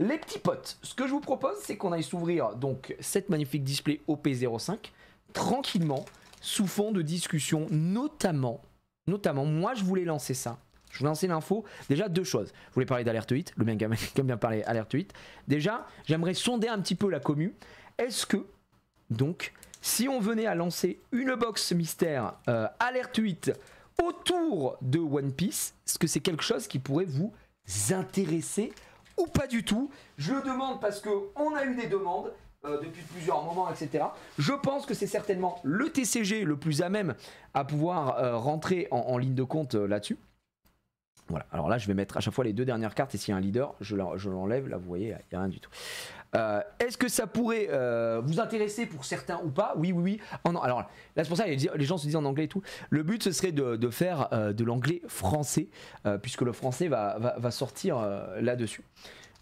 Les petits potes, ce que je vous propose, c'est qu'on aille s'ouvrir donc cette magnifique display OP05 tranquillement, sous fond de discussion, notamment, notamment, moi je voulais lancer ça. Je voulais lancer l'info. Déjà, deux choses. Je voulais parler d'alerte 8. Le bien qui bien parler alerte 8. Déjà, j'aimerais sonder un petit peu la commu. Est-ce que, donc, si on venait à lancer une box mystère euh, alerte 8 autour de One Piece, est-ce que c'est quelque chose qui pourrait vous intéresser ou pas du tout. Je le demande parce qu'on a eu des demandes. Euh, depuis plusieurs moments, etc. Je pense que c'est certainement le TCG le plus à même à pouvoir euh, rentrer en, ligne de compte euh, là-dessus. Voilà, alors là je vais mettre à chaque fois les deux dernières cartes et s'il y a un leader, je l'enlève, là vous voyez, il n'y a rien du tout. Euh, est-ce que ça pourrait euh, vous intéresser pour certains ou pas Oui, oui, oui. non. Alors là c'est pour ça les, gens se disent en anglais et tout. Le but ce serait de, faire euh, de l'anglais français, puisque le français va sortir là-dessus.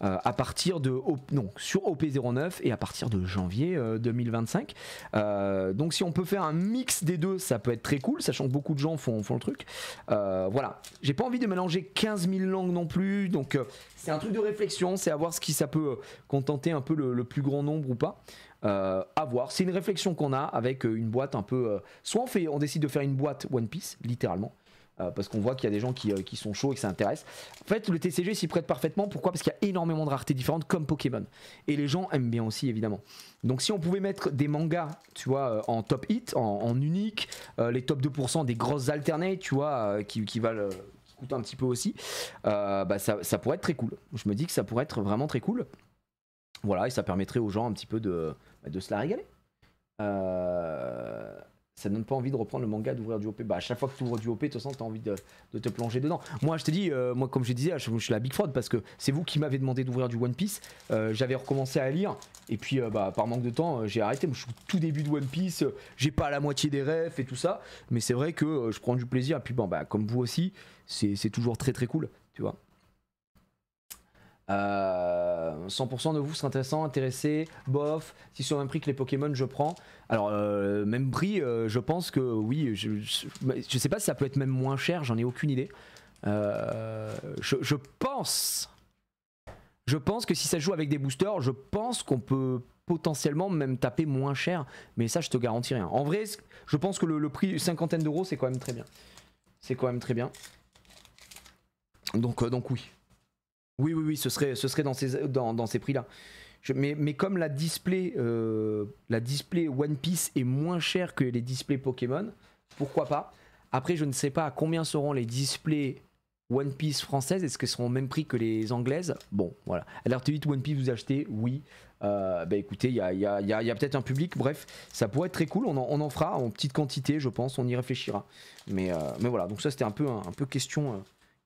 Euh, à partir de non, sur OP09 et à partir de janvier 2025. Euh, euh, donc si on peut faire un mix des deux, ça peut être très cool, sachant que beaucoup de gens font, font le truc. voilà, j'ai pas envie de mélanger 15 000 langues non plus, donc c'est un truc de réflexion, c'est à voir ce qui ça peut contenter un peu le, plus grand nombre ou pas. à voir. C'est une réflexion qu'on a avec une boîte un peu. soit on, fait, on décide de faire une boîte One Piece, littéralement, euh, parce qu'on voit qu'il y a des gens euh, qui, sont chauds et que ça intéresse. En fait, le TCG s'y prête parfaitement. Pourquoi Parce qu'il y a énormément de raretés différentes, comme Pokémon. Et les gens aiment bien aussi, évidemment. Donc, si on pouvait mettre des mangas, tu vois, euh, en top hit, en, unique, les top 2% des grosses alternées, tu vois, qui, qui valent un petit peu aussi, bah ça, pourrait être très cool. Je me dis que ça pourrait être vraiment très cool. Voilà, et ça permettrait aux gens un petit peu de, bah, de se la régaler. Euh, ça donne pas envie de reprendre le manga, d'ouvrir du OP. Bah, à chaque fois que tu ouvres du OP, de toute façon, tu as envie de, te plonger dedans. Moi, je te dis, euh, moi, comme je disais, je, suis la big fraud parce que c'est vous qui m'avez demandé d'ouvrir du One Piece. Euh, j'avais recommencé à lire et puis, euh, bah, par manque de temps, j'ai arrêté. Moi, je suis au tout début de One Piece, j'ai pas la moitié des refs et tout ça. Mais c'est vrai que je prends du plaisir. Et puis, bon, bah, comme vous aussi, c'est toujours très très cool, tu vois. 100% euh, de vous sera intéressant, intéressé, bof, si sur le même prix que les Pokémon je prends. Alors euh, même prix, euh, je pense que oui, je, je, sais pas si ça peut être même moins cher, j'en ai aucune idée. Je, pense, je pense que si ça joue avec des boosters, je pense qu'on peut potentiellement même taper moins cher, mais ça je te garantis rien. En vrai, je pense que le, le prix cinquantaine d'euros c'est quand même très bien, c'est quand même très bien. Donc donc oui. Oui, oui, oui, ce serait, ce serait dans ces, dans, ces prix-là. Mais, mais, comme la display, euh, la display One Piece est moins chère que les displays Pokémon, pourquoi pas Après, je ne sais pas à combien seront les displays One Piece françaises. Est-ce qu'elles seront au même prix que les anglaises Bon, voilà. Alerte 8 One Piece, vous achetez Oui. Euh, bah écoutez, il y a, peut-être un public. Bref, ça pourrait être très cool. On en, fera en petite quantité, je pense. On y réfléchira. Mais, euh, mais voilà, donc ça, c'était un peu, un peu question, euh,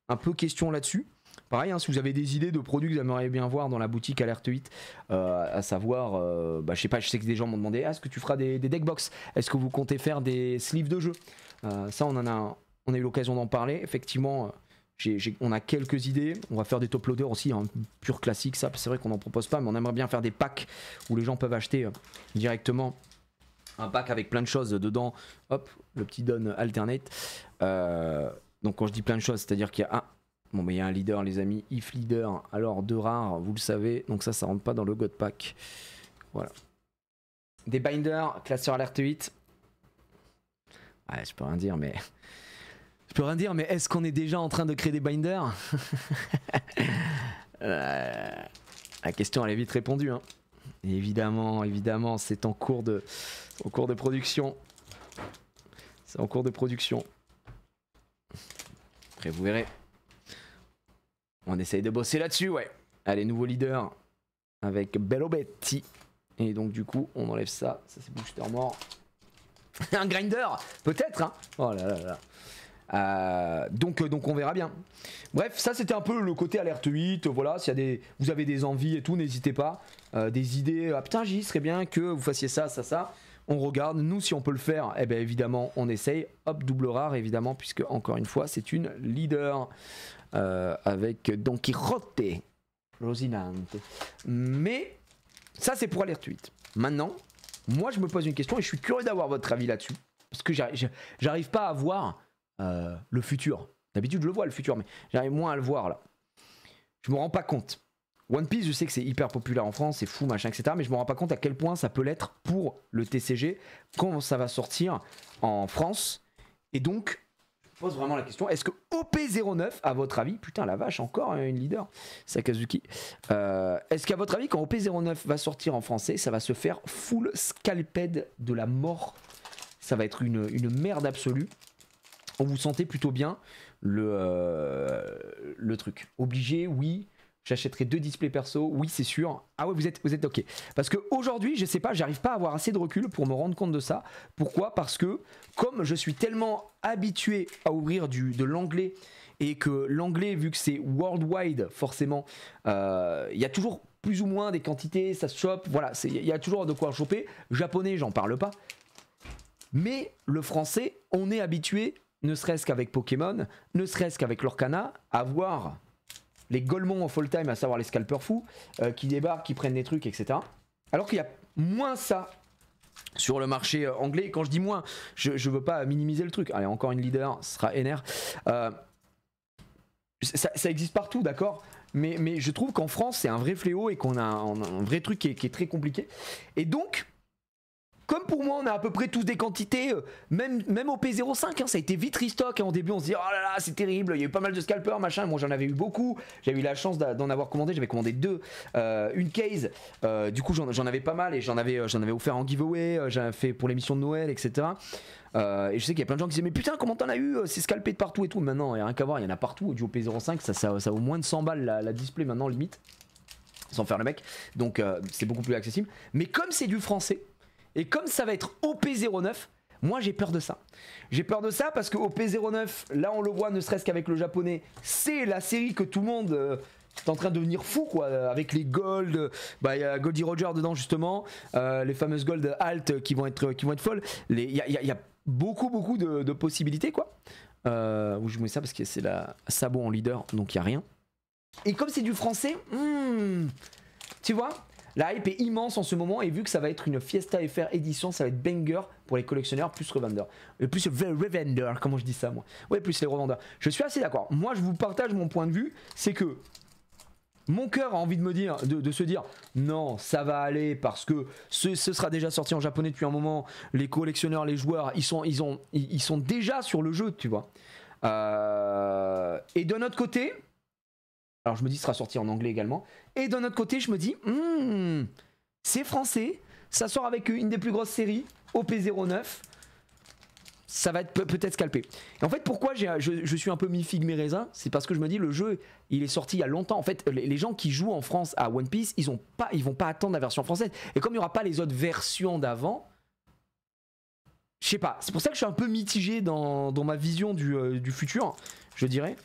un peu question là-dessus. Pareil, hein, si vous avez des idées de produits que vous aimeriez bien voir dans la boutique Alerte 8, euh, à savoir, euh, bah, je sais pas, je sais que des gens m'ont demandé, ah, est-ce que tu feras des, deck box Est-ce que vous comptez faire des sleeves de jeu euh, Ça, on en a, on eu l'occasion d'en parler. Effectivement, on a quelques idées. On va faire des top loaders aussi, un hein, pur classique, ça, c'est vrai qu'on n'en propose pas, mais on aimerait bien faire des packs où les gens peuvent acheter directement un pack avec plein de choses dedans. Hop, le petit don alternate. donc quand je dis plein de choses, c'est-à-dire qu'il y a un, Bon, mais ben, il y a un leader, les amis. If leader, alors de rares vous le savez. Donc ça, ça rentre pas dans le God Pack. Voilà. Des binders, classeur alerte 8. Ouais, je peux rien dire, mais. Je peux rien dire, mais est-ce qu'on est déjà en train de créer des binders euh, La question, elle est vite répondue. Hein. Évidemment, évidemment, c'est en cours de, en cours de production. C'est en cours de production. Après, vous verrez. On essaye de bosser là-dessus, ouais. Allez, nouveau leader avec Bello Et donc, du coup, on enlève ça. Ça, c'est Booster mort. un grinder, peut-être, hein. Oh là là là. Euh, donc, euh, donc on verra bien. Bref, ça c'était un peu le côté alerte 8. Voilà, si des, vous avez des envies et tout, n'hésitez pas. Euh, des idées, ah putain, j'y serais bien que vous fassiez ça, ça, ça on regarde. Nous, si on peut le faire, eh bien évidemment, on essaye. Hop, double rare, évidemment, puisque encore une fois, c'est une leader euh, avec Don Quixote, Rosinante. Mais ça, c'est pour aller tweet. Maintenant, moi, je me pose une question et je suis curieux d'avoir votre avis là-dessus. Parce que j'arrive pas à voir euh, le futur. D'habitude, je le vois, le futur, mais j'arrive moins à le voir là. Je me rends pas compte. One Piece, je sais que c'est hyper populaire en France, c'est fou, machin, etc. Mais je me rends pas compte à quel point ça peut l'être pour le TCG quand ça va sortir en France. Et donc, je pose vraiment la question est-ce que OP09, à votre avis, putain la vache, encore hein, une leader, Sakazuki, euh, est-ce qu'à votre avis, quand OP09 va sortir en français, ça va se faire full scalped de la mort Ça va être une, une merde absolue. On vous sentez plutôt bien le, euh, le truc. Obligé, oui. J'achèterai deux displays perso, oui c'est sûr. Ah ouais vous êtes, vous êtes ok. Parce que aujourd'hui je sais pas, j'arrive pas à avoir assez de recul pour me rendre compte de ça. Pourquoi Parce que comme je suis tellement habitué à ouvrir du, de l'anglais et que l'anglais vu que c'est worldwide forcément, euh, il y a toujours plus ou moins des quantités, ça se chope, voilà, il y a toujours de quoi choper. Japonais j'en parle pas. Mais le français, on est habitué, ne serait-ce qu'avec Pokémon, ne serait-ce qu'avec l'Orcana, à voir les golemons en full time, à savoir les scalpers fous, euh, qui débarquent, qui prennent des trucs, etc. Alors qu'il y a moins ça sur le marché euh, anglais. Quand je dis moins, je, ne veux pas minimiser le truc. Allez, encore une leader, ce sera NR. Euh, ça, existe partout, d'accord mais, je trouve qu'en France, c'est un vrai fléau et qu'on a, un vrai truc qui est très compliqué. Et donc, comme pour moi, on a à peu près tous des quantités, euh, même, même au P05, hein, ça a été vite restock. Et en hein. début, on se dit, oh là là, c'est terrible, il y a eu pas mal de scalpers, machin. Moi, j'en avais eu beaucoup. J'ai eu la chance d'en avoir commandé, j'avais commandé deux, euh, une case. Euh, du coup, j'en avais pas mal et j'en avais, offert en giveaway, j'en avais fait pour l'émission de Noël, etc. et je sais qu'il y a plein de gens qui disent, mais putain comment t'en as eu C'est scalpé de partout et tout. Maintenant, il n'y a rien qu'à voir, il y en a partout. Du P05, ça, ça, vaut moins de 100 balles la, display maintenant limite. Sans faire le mec. Donc c'est beaucoup plus accessible. Mais comme c'est du français, et comme ça va être OP09, moi j'ai peur de ça. J'ai peur de ça parce que OP09, là on le voit ne serait-ce qu'avec le japonais, c'est la série que tout le monde euh, est en train de devenir fou quoi. Euh, avec les gold, euh, bah il y a Goldie Roger dedans justement, les fameuses gold alt qui vont être, qui vont être folles. Il y a, beaucoup beaucoup de, possibilités quoi. Euh, où je mets ça parce que c'est la sabot en leader donc il n'y a rien. Et comme c'est du français, hmm, tu vois, la hype est immense en ce moment et vu que ça va être une Fiesta FR édition, ça va être banger pour les collectionneurs plus revendeurs. Et euh, plus revendeurs, comment je dis ça moi Ouais, plus les revendeurs. Je suis assez d'accord. Moi, je vous partage mon point de vue, c'est que mon cœur a envie de me dire, de, se dire, non, ça va aller parce que ce, sera déjà sorti en japonais depuis un moment. Les collectionneurs, les joueurs, ils sont, ils ont, ils, sont déjà sur le jeu, tu vois. Euh, et d'un autre côté, alors je me dis, sera sorti en anglais également. Et d'un autre côté, je me dis, hmm, c'est français, ça sort avec une des plus grosses séries, OP09. Ça va être peut-être scalpé. Et en fait, pourquoi je, suis un peu mi-figue mes raisins C'est parce que je me dis, le jeu, il est sorti il y a longtemps. En fait, les, gens qui jouent en France à One Piece, ils ne vont pas attendre la version française. Et comme il n'y aura pas les autres versions d'avant, je sais pas. C'est pour ça que je suis un peu mitigé dans, ma vision euh, du futur, je dirais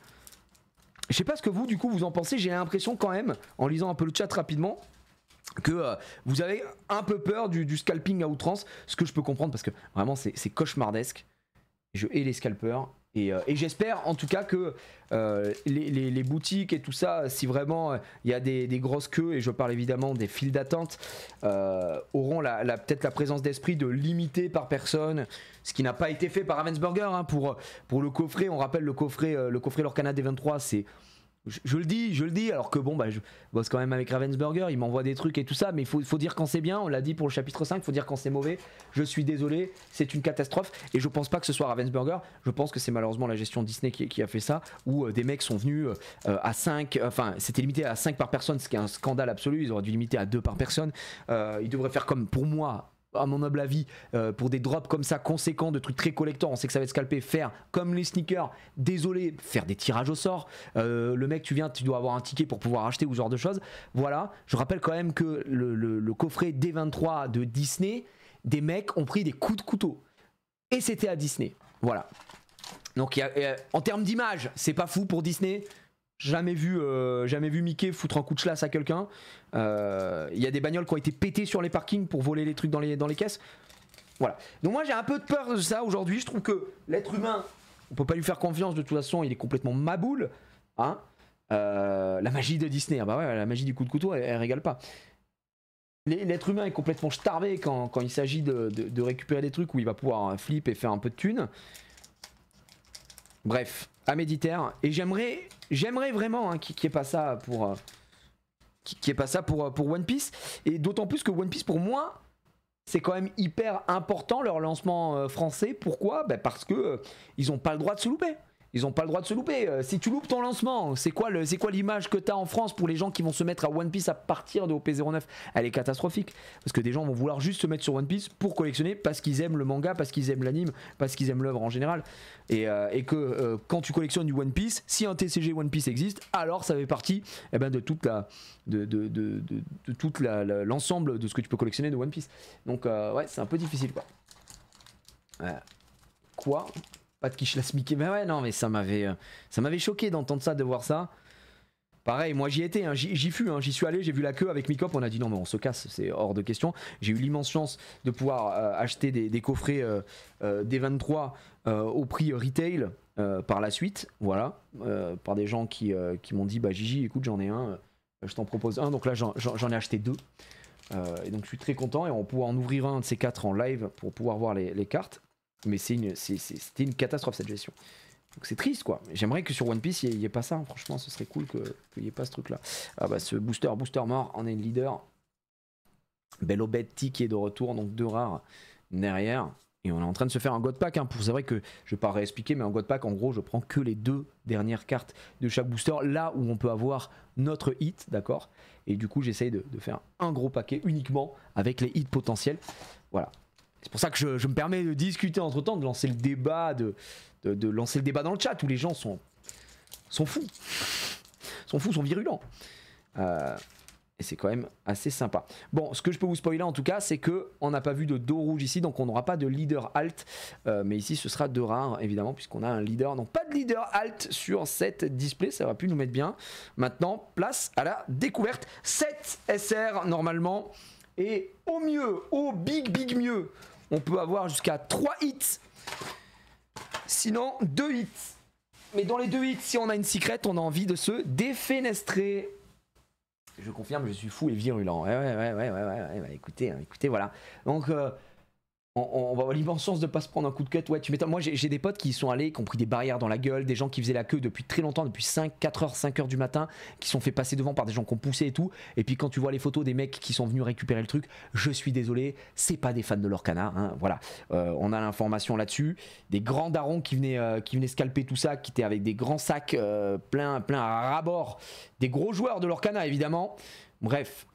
je sais pas ce que vous, du coup, vous en pensez. J'ai l'impression quand même, en lisant un peu le chat rapidement, que euh, vous avez un peu peur du, scalping à outrance, ce que je peux comprendre parce que vraiment c'est cauchemardesque. Je hais les scalpeurs euh, et, j'espère en tout cas que euh, les, boutiques et tout ça, si vraiment euh, il y a des, grosses queues, et je parle évidemment des files d'attente, auront la, peut-être la présence d'esprit de limiter par personne, ce qui n'a pas été fait par Ravensburger hein, pour, le coffret. On rappelle le coffret, le coffret Lorcana D23, c'est je, le dis, je le dis, alors que bon, bah, je bosse quand même avec Ravensburger, il m'envoie des trucs et tout ça, mais il faut, dire quand c'est bien, on l'a dit pour le chapitre 5, il faut dire quand c'est mauvais. Je suis désolé, c'est une catastrophe, et je pense pas que ce soit Ravensburger, je pense que c'est malheureusement la gestion Disney qui, a fait ça, où euh, des mecs sont venus euh, euh, à 5, enfin, c'était limité à 5 par personne, ce qui est un scandale absolu, ils auraient dû limiter à 2 par personne. ils devraient faire comme pour moi, à mon noble avis, euh, pour des drops comme ça conséquents, de trucs très collectants, on sait que ça va être scalpé, faire comme les sneakers, désolé, faire des tirages au sort. Euh, le mec, tu viens, tu dois avoir un ticket pour pouvoir acheter ou ce genre de choses. Voilà, je rappelle quand même que le, coffret D23 de Disney, des mecs ont pris des coups de couteau. Et c'était à Disney. Voilà. Donc, euh, en termes d'image, c'est pas fou pour Disney. Jamais vu, euh, jamais vu Mickey foutre un coup de chlasse à quelqu'un. Euh, il y a des bagnoles qui ont été pétées sur les parkings pour voler les trucs dans les, dans les caisses. Voilà. Donc moi j'ai un peu de peur de ça aujourd'hui. Je trouve que l'être humain, on peut pas lui faire confiance de toute façon. Il est complètement maboule. Hein euh, la magie de Disney. Ah bah ouais, la magie du coup de couteau, elle, régale pas. L'être humain est complètement starvé quand, il s'agit de, récupérer des trucs où il va pouvoir flip et faire un peu de thunes. Bref, à méditer. Et j'aimerais J'aimerais vraiment hein, qu'il n'y ait pas ça pour. Euh, qui est pas ça pour, euh, pour One Piece. Et d'autant plus que One Piece, pour moi, c'est quand même hyper important leur lancement euh, français. Pourquoi ben, Parce que ils n'ont pas le droit de se louper. Ils n'ont pas le droit de se louper. Euh, si tu loupes ton lancement, c'est quoi l'image que tu as en France pour les gens qui vont se mettre à One Piece à partir de OP09 Elle est catastrophique. Parce que des gens vont vouloir juste se mettre sur One Piece pour collectionner parce qu'ils aiment le manga, parce qu'ils aiment l'anime, parce qu'ils aiment l'œuvre en général. Et, euh, que euh, quand tu collectionnes du One Piece, si un TCG One Piece existe, alors ça fait partie eh ben, de toute la. De, l'ensemble de ce que tu peux collectionner de One Piece. Donc ouais, c'est un peu difficile quoi. Quoi pas de Mais ouais, non, mais ça m'avait, euh, ça m'avait choqué d'entendre ça, de voir ça. Pareil, moi j'y étais, hein, j'y fus, hein, j'y suis allé, j'ai vu la queue avec Micop, on a dit non mais on se casse, c'est hors de question. J'ai eu l'immense chance de pouvoir euh, acheter des, coffrets euh, des 23 au prix retail par la suite, voilà, par des gens qui, qui m'ont dit bah Gigi écoute j'en ai un, je t'en propose un, donc là j'en ai acheté deux. et donc je suis très content et on pourra en ouvrir un de ces quatre en live pour pouvoir voir les cartes. Mais c'était une, catastrophe cette gestion. Donc c'est triste quoi. J'aimerais que sur One Piece il n'y ait, pas ça. Hein. Franchement, ce serait cool qu'il n'y ait pas ce truc là. Ah bah ce booster, booster mort, on est une leader. Betty qui est de retour, donc deux rares derrière. Et on est en train de se faire un God Pack. Hein. c'est vrai que je vais pas réexpliquer, mais un God Pack, en gros, je prends que les deux dernières cartes de chaque booster, là où on peut avoir notre hit, d'accord Et du coup, j'essaye de, de faire un gros paquet uniquement avec les hits potentiels. Voilà, c'est pour ça que je, me permets de discuter entre temps, de lancer le débat, de, de, lancer le débat dans le chat où les gens sont, sont fous, sont fous, sont virulents. Euh, et c'est quand même assez sympa. Bon, ce que je peux vous spoiler en tout cas, c'est que on n'a pas vu de dos rouge ici, donc on n'aura pas de leader alt. Euh, mais ici, ce sera de rare, évidemment, puisqu'on a un leader. Donc pas de leader alt sur cette display, ça aurait pu nous mettre bien. Maintenant, place à la découverte. 7 SR normalement. Et au mieux, au big big mieux, on peut avoir jusqu'à 3 hits. Sinon, 2 hits. Mais dans les 2 hits, si on a une secrète on a envie de se défenestrer. Je confirme, je suis fou et virulent. Ouais, ouais, ouais, ouais, ouais, écoutez, hein, écoutez, voilà. Donc, euh, on, va avoir l'immense sens de pas se prendre un coup de cut. Ouais, tu m'étonnes. Moi, j'ai des potes qui sont allés, qui ont pris des barrières dans la gueule, des gens qui faisaient la queue depuis très longtemps, depuis 5, 4 heures, 5 heures du matin, qui sont fait passer devant par des gens qui ont poussé et tout. Et puis quand tu vois les photos des mecs qui sont venus récupérer le truc, je suis désolé, c'est pas des fans de leur canard. Hein, voilà, euh, on a l'information là-dessus. Des grands darons qui venaient, euh, qui venaient scalper tout ça, qui étaient avec des grands sacs euh, plein, plein à rabord. Des gros joueurs de leur canard, évidemment. Bref,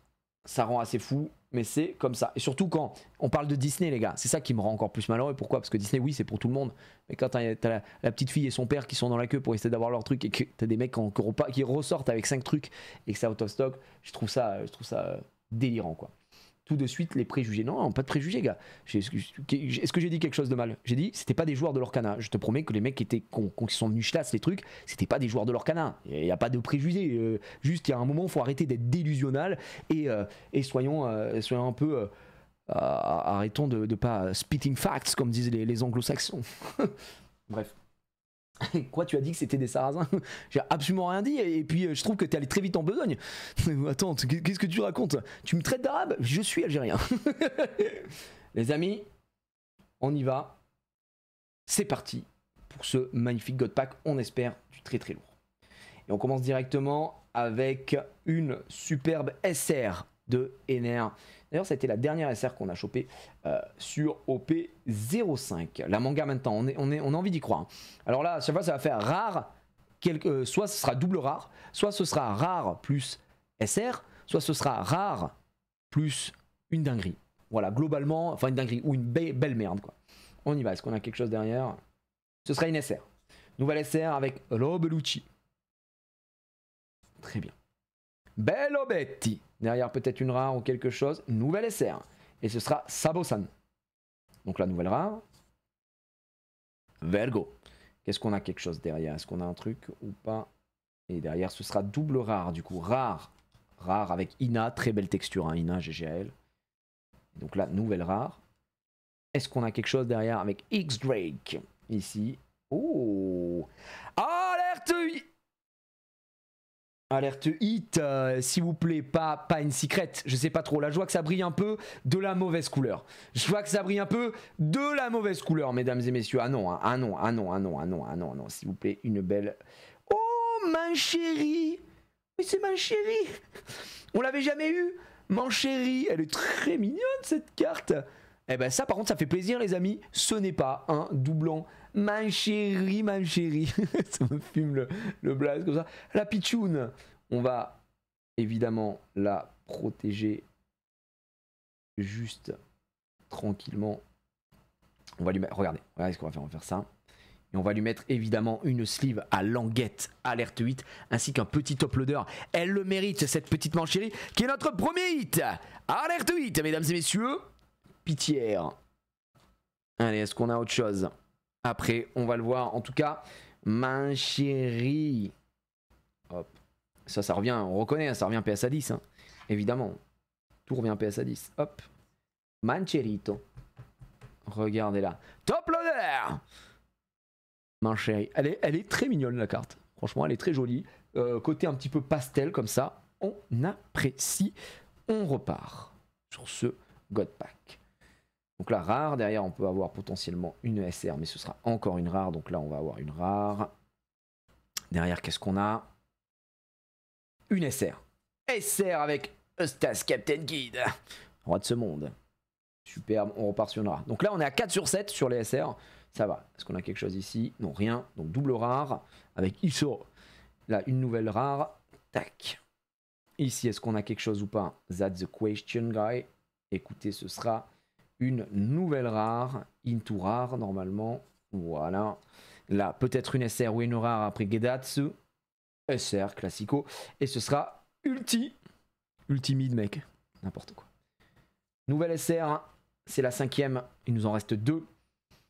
ça rend assez fou mais c'est comme ça. Et surtout quand on parle de Disney, les gars, c'est ça qui me rend encore plus malheureux. Pourquoi Parce que Disney, oui, c'est pour tout le monde. Mais quand t'as la, petite fille et son père qui sont dans la queue pour essayer d'avoir leur truc et que t'as des mecs qui, qui ressortent avec 5 trucs et que c'est auto stock, je trouve ça, je trouve ça euh, délirant, quoi tout de suite les préjugés. Non, pas de préjugés, gars. Est-ce que j'ai dit quelque chose de mal J'ai dit, c'était pas des joueurs de l'Orcana. Je te promets que les mecs qui étaient con, qui sont venus chlasser les trucs, c'était pas des joueurs de l'Orcana. Il n'y a pas de préjugés. Euh, juste, il y a un moment, faut arrêter d'être délusionnal et, euh, et soyons, euh, soyons un peu. arrêtons de, ne pas spitting facts, comme disent les anglo-saxons. Bref. Quoi, tu as dit que c'était des sarrasins J'ai absolument rien dit, et puis euh, je trouve que t'es allé très vite en besogne. Attends, qu'est-ce que tu racontes Tu me traites d'arabe Je suis algérien. Les amis, on y va. C'est parti pour ce magnifique God Pack, on espère du très très lourd. Et on commence directement avec une superbe SR de NR D'ailleurs, ça a été la dernière SR qu'on a chopée euh, sur OP05. La manga maintenant, on, a envie d'y croire. Hein. Alors là, à chaque fois, ça va faire rare, euh, soit ce sera double rare, soit ce sera rare plus SR, soit ce sera rare plus une dinguerie. Voilà, globalement, enfin une dinguerie ou une belle merde quoi. On y va, est-ce qu'on a quelque chose derrière Ce sera une SR. Nouvelle SR avec Robelucci. Très bien. Bello Betty Derrière peut-être une rare ou quelque chose. Nouvelle SR. Hein. Et ce sera Sabosan. Donc la nouvelle rare. Vergo. Qu'est-ce qu'on a quelque chose derrière Est-ce qu'on a un truc ou pas Et derrière ce sera double rare du coup. Rare. Rare avec Ina. Très belle texture. Hein. Ina GGL. Donc là, nouvelle rare. Est-ce qu'on a quelque chose derrière avec X-Drake Ici. Oh Alerte hit, euh, s'il vous plaît, pas, pas une secrète, je sais pas trop. Là, je vois que ça brille un peu de la mauvaise couleur. Je vois que ça brille un peu de la mauvaise couleur, mesdames et messieurs. Ah non, hein. ah non, ah non, ah non, ah non, ah ah non, s'il vous plaît, une belle... Oh, ma chérie Mais c'est ma chérie On l'avait jamais eu Mon chérie, elle est très mignonne, cette carte Eh ben ça, par contre, ça fait plaisir, les amis. Ce n'est pas un doublon ma chérie, ma chérie. ça me fume le, blaze comme ça. La pitchoune. On va évidemment la protéger juste tranquillement. On va lui mettre. Regardez, regardez ce qu'on va faire. On va faire ça. Et on va lui mettre évidemment une sleeve à languette alerte 8 ainsi qu'un petit top Elle le mérite, cette petite manchérie qui est notre premier hit. Alerte 8, mesdames et messieurs. Pitière. Allez, est-ce qu'on a autre chose après. On va le voir. En tout cas, ma Hop. Ça, ça revient, on reconnaît, hein, ça revient PSA 10. Hein. Évidemment. Tout revient PSA 10. Hop. Mancherito. Regardez là. Top loader Ma Elle est, très mignonne la carte. Franchement, elle est très jolie. Euh, côté un petit peu pastel comme ça. On apprécie. On repart sur ce God Pack. Donc là, rare. Derrière, on peut avoir potentiellement une SR, mais ce sera encore une rare. Donc là, on va avoir une rare. Derrière, qu'est-ce qu'on a Une SR. SR avec Eustace Captain Guide. Roi de ce monde. Superbe, on repart Donc là, on est à 4 sur 7 sur les SR. Ça va. Est-ce qu'on a quelque chose ici Non, rien. Donc double rare avec Iso. Là, une nouvelle rare. Tac. Ici, est-ce qu'on a quelque chose ou pas That's the question, guy. Écoutez, ce sera une nouvelle rare, into rare normalement. Voilà. Là, peut-être une SR ou une rare après Gedatsu. SR, classico. Et ce sera ulti. ultimid mec. N'importe quoi. Nouvelle SR, c'est la cinquième. Il nous en reste deux.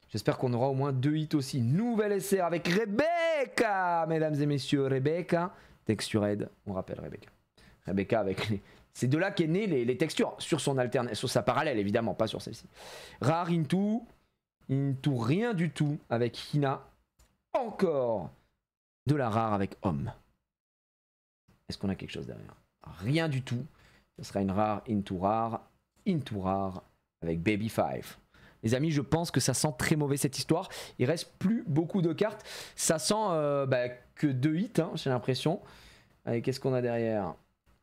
J'espère qu'on aura au moins deux hits aussi. Nouvelle SR avec Rebecca, mesdames et messieurs. Rebecca, texture aide on rappelle Rebecca. Rebecca avec les, c'est de là qu'est née les, textures, sur, son sur sa parallèle évidemment, pas sur celle-ci. Rare into, into rien du tout avec Hina. Encore de la rare avec homme. Est-ce qu'on a quelque chose derrière Rien du tout. Ce sera une rare into rare, into rare avec Baby Five. Les amis, je pense que ça sent très mauvais cette histoire. Il reste plus beaucoup de cartes. Ça sent euh, bah, que deux hits, hein, j'ai l'impression. Allez, qu'est-ce qu'on a derrière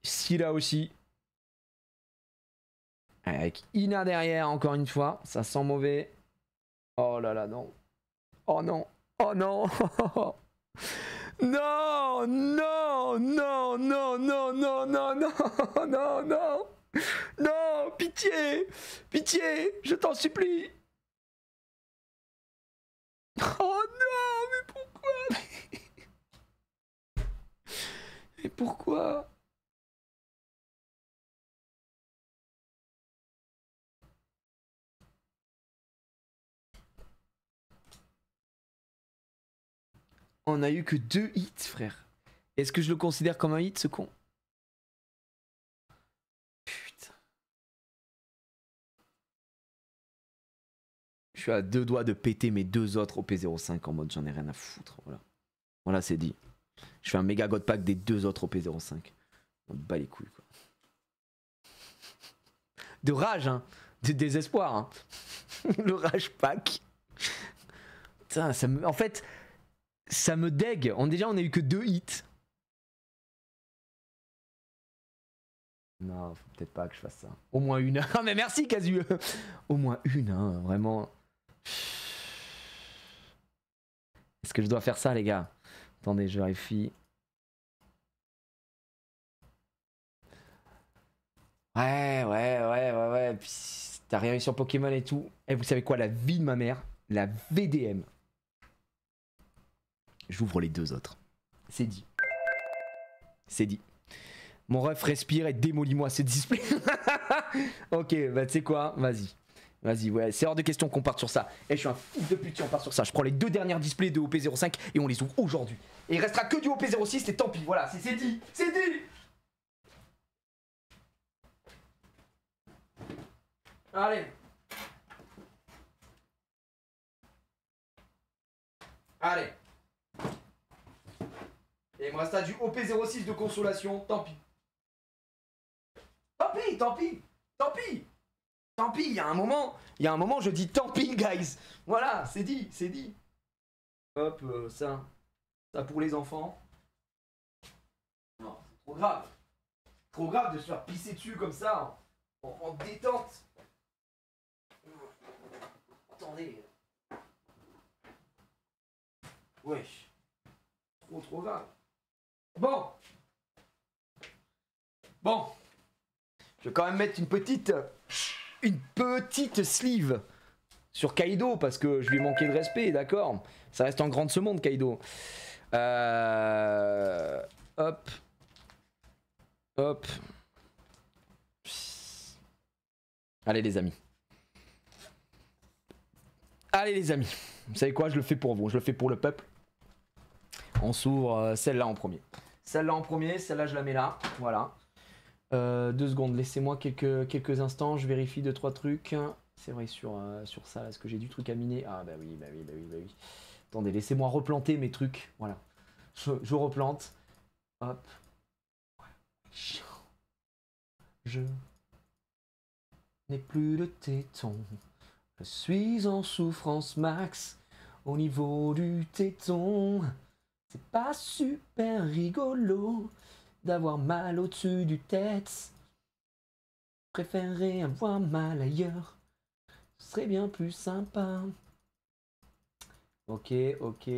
Scylla aussi. Avec Ina derrière, encore une fois. Ça sent mauvais. Oh là là, non. Oh non. Oh non. non, non, non, non, non, non, non, non, non, non. Non, pitié. Pitié, je t'en supplie. Oh non, mais pourquoi Mais pourquoi On a eu que deux hits, frère. Est-ce que je le considère comme un hit, ce con Putain. Je suis à deux doigts de péter mes deux autres op 05 en mode j'en ai rien à foutre. Voilà, voilà c'est dit. Je fais un méga god pack des deux autres op 05 On te bat les couilles, quoi. De rage, hein. De désespoir, hein. le rage pack. Putain, ça me... En fait, ça me dégue. On, déjà, on a eu que deux hits. Non, faut peut-être pas que je fasse ça. Au moins une. Ah, mais merci, Casu Au moins une, hein, vraiment. Est-ce que je dois faire ça, les gars Attendez, je vérifie. Ouais, ouais, ouais, ouais, ouais. t'as rien eu sur Pokémon et tout. Et eh, vous savez quoi, la vie de ma mère, la VDM. J'ouvre les deux autres. C'est dit. C'est dit. Mon ref, respire et démolis-moi ce display. ok, bah tu sais quoi, vas-y. Vas-y, ouais, c'est hors de question qu'on parte sur ça. Et je suis un fou de pute si on part sur ça. Je prends les deux dernières displays de OP05 et on les ouvre aujourd'hui. Et il restera que du OP06 et tant pis, voilà, c'est dit, c'est dit Allez Allez et il me reste du OP06 de consolation, tant pis. Tant pis, tant pis, tant pis. Tant pis, il y a un moment, il y a un moment, je dis tant pis, guys. Voilà, c'est dit, c'est dit. Hop, euh, ça, ça pour les enfants. Non, c'est trop grave. Trop grave de se faire pisser dessus comme ça, en détente. Attendez. Wesh. Trop trop grave. Bon. Bon. Je vais quand même mettre une petite. Une petite sleeve sur Kaido parce que je lui ai manqué de respect, d'accord Ça reste en grande ce Kaido. Euh, hop. Hop. Allez, les amis. Allez, les amis. Vous savez quoi Je le fais pour vous. Je le fais pour le peuple. On s'ouvre euh, celle-là en premier. Celle-là en premier, celle-là je la mets là. Voilà. Euh, deux secondes, laissez-moi quelques, quelques instants, je vérifie deux, trois trucs. C'est vrai sur, euh, sur ça, est-ce que j'ai du truc à miner Ah bah oui, bah oui, bah oui, bah oui. Attendez, laissez-moi replanter mes trucs. Voilà. Je, replante. Hop. Je n'ai plus de téton. Je suis en souffrance max au niveau du téton. C'est pas super rigolo d'avoir mal au-dessus du tête. préférerais avoir mal ailleurs. Ce serait bien plus sympa. Ok, ok.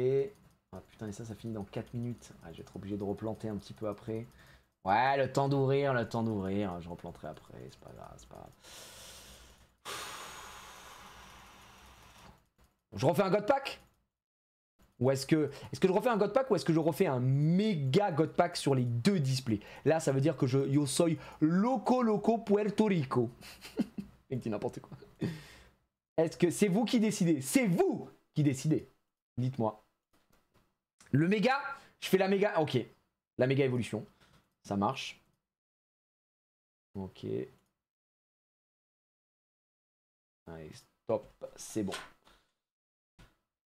Ah putain, et ça, ça finit dans 4 minutes. Ah, je vais être obligé de replanter un petit peu après. Ouais, le temps d'ouvrir, le temps d'ouvrir. Je replanterai après, c'est pas grave, c'est pas grave. Je refais un God Pack ou est-ce que, est que je refais un God Pack ou est-ce que je refais un méga God Pack sur les deux displays Là, ça veut dire que je yo soy loco loco Puerto Rico. Il dit n'importe quoi. Est-ce que c'est vous qui décidez C'est vous qui décidez. Dites-moi. Le méga, je fais la méga. Ok. La méga évolution. Ça marche. Ok. Allez, stop. C'est bon.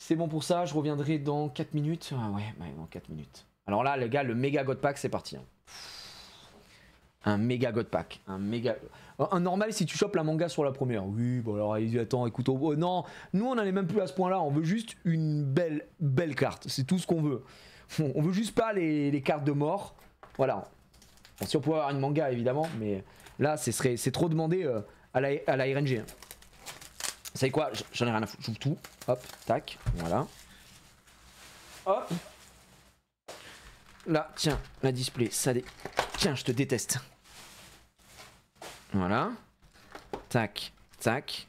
C'est bon pour ça, je reviendrai dans 4 minutes. Ah ouais, ouais, bah, dans 4 minutes. Alors là, les gars, le méga God Pack, c'est parti. Hein. Un méga God Pack. Un méga. Un normal si tu chopes la manga sur la première. Oui, bon bah alors attends, écoute, non, nous on n'en est même plus à ce point-là. On veut juste une belle, belle carte. C'est tout ce qu'on veut. On veut juste pas les, cartes de mort. Voilà. si on pouvait avoir une manga évidemment, mais là, c'est trop demandé euh, à, la, RNG. Hein. Vous savez quoi J'en ai rien à foutre. J'ouvre tout. Hop, tac. Voilà. Hop. Là, tiens, la display, ça dé... Tiens, je te déteste. Voilà. Tac, tac.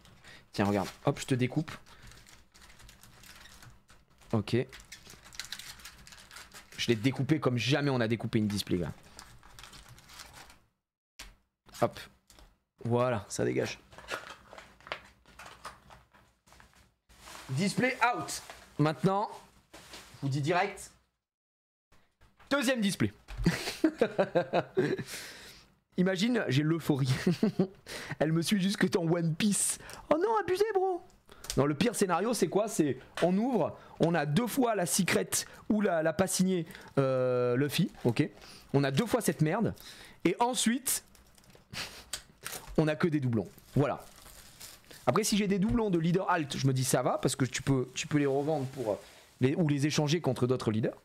Tiens, regarde. Hop, je te découpe. Ok. Je l'ai découpé comme jamais on a découpé une display, là. Hop. Voilà, ça dégage. Display out. Maintenant, je vous dis direct. Deuxième display. Imagine, j'ai l'euphorie. Elle me suit jusque dans One Piece. Oh non, abusé, bro. Non, le pire scénario, c'est quoi C'est on ouvre, on a deux fois la secrète ou la, pas signée euh, Luffy, ok On a deux fois cette merde, et ensuite, on a que des doublons. Voilà, après, si j'ai des doublons de leader alt, je me dis ça va parce que tu peux, tu peux les revendre pour euh, les, ou les échanger contre d'autres leaders.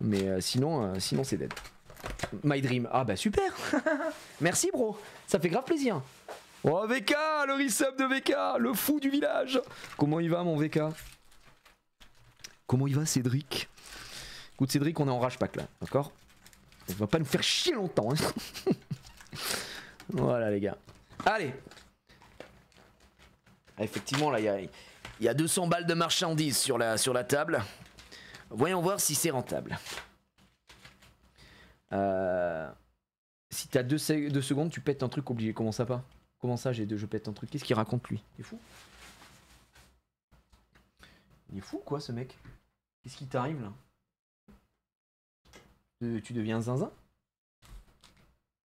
Mais euh, sinon, euh, sinon c'est dead. My Dream. Ah bah super Merci bro Ça fait grave plaisir Oh VK Le resub de VK Le fou du village Comment il va mon VK Comment il va Cédric Écoute Cédric, on est en rage pack là, d'accord On va pas nous faire chier longtemps hein. Voilà les gars. Allez ah, effectivement, là, il y, y a, 200 balles de marchandises sur la, sur la table. Voyons voir si c'est rentable. Euh, si t'as 2 deux, secondes, tu pètes un truc obligé. Comment ça pas Comment ça, j'ai deux, je pète un truc Qu'est-ce qu'il raconte lui Il est fou Il est fou quoi ce mec Qu'est-ce qui t'arrive là Tu deviens zinzin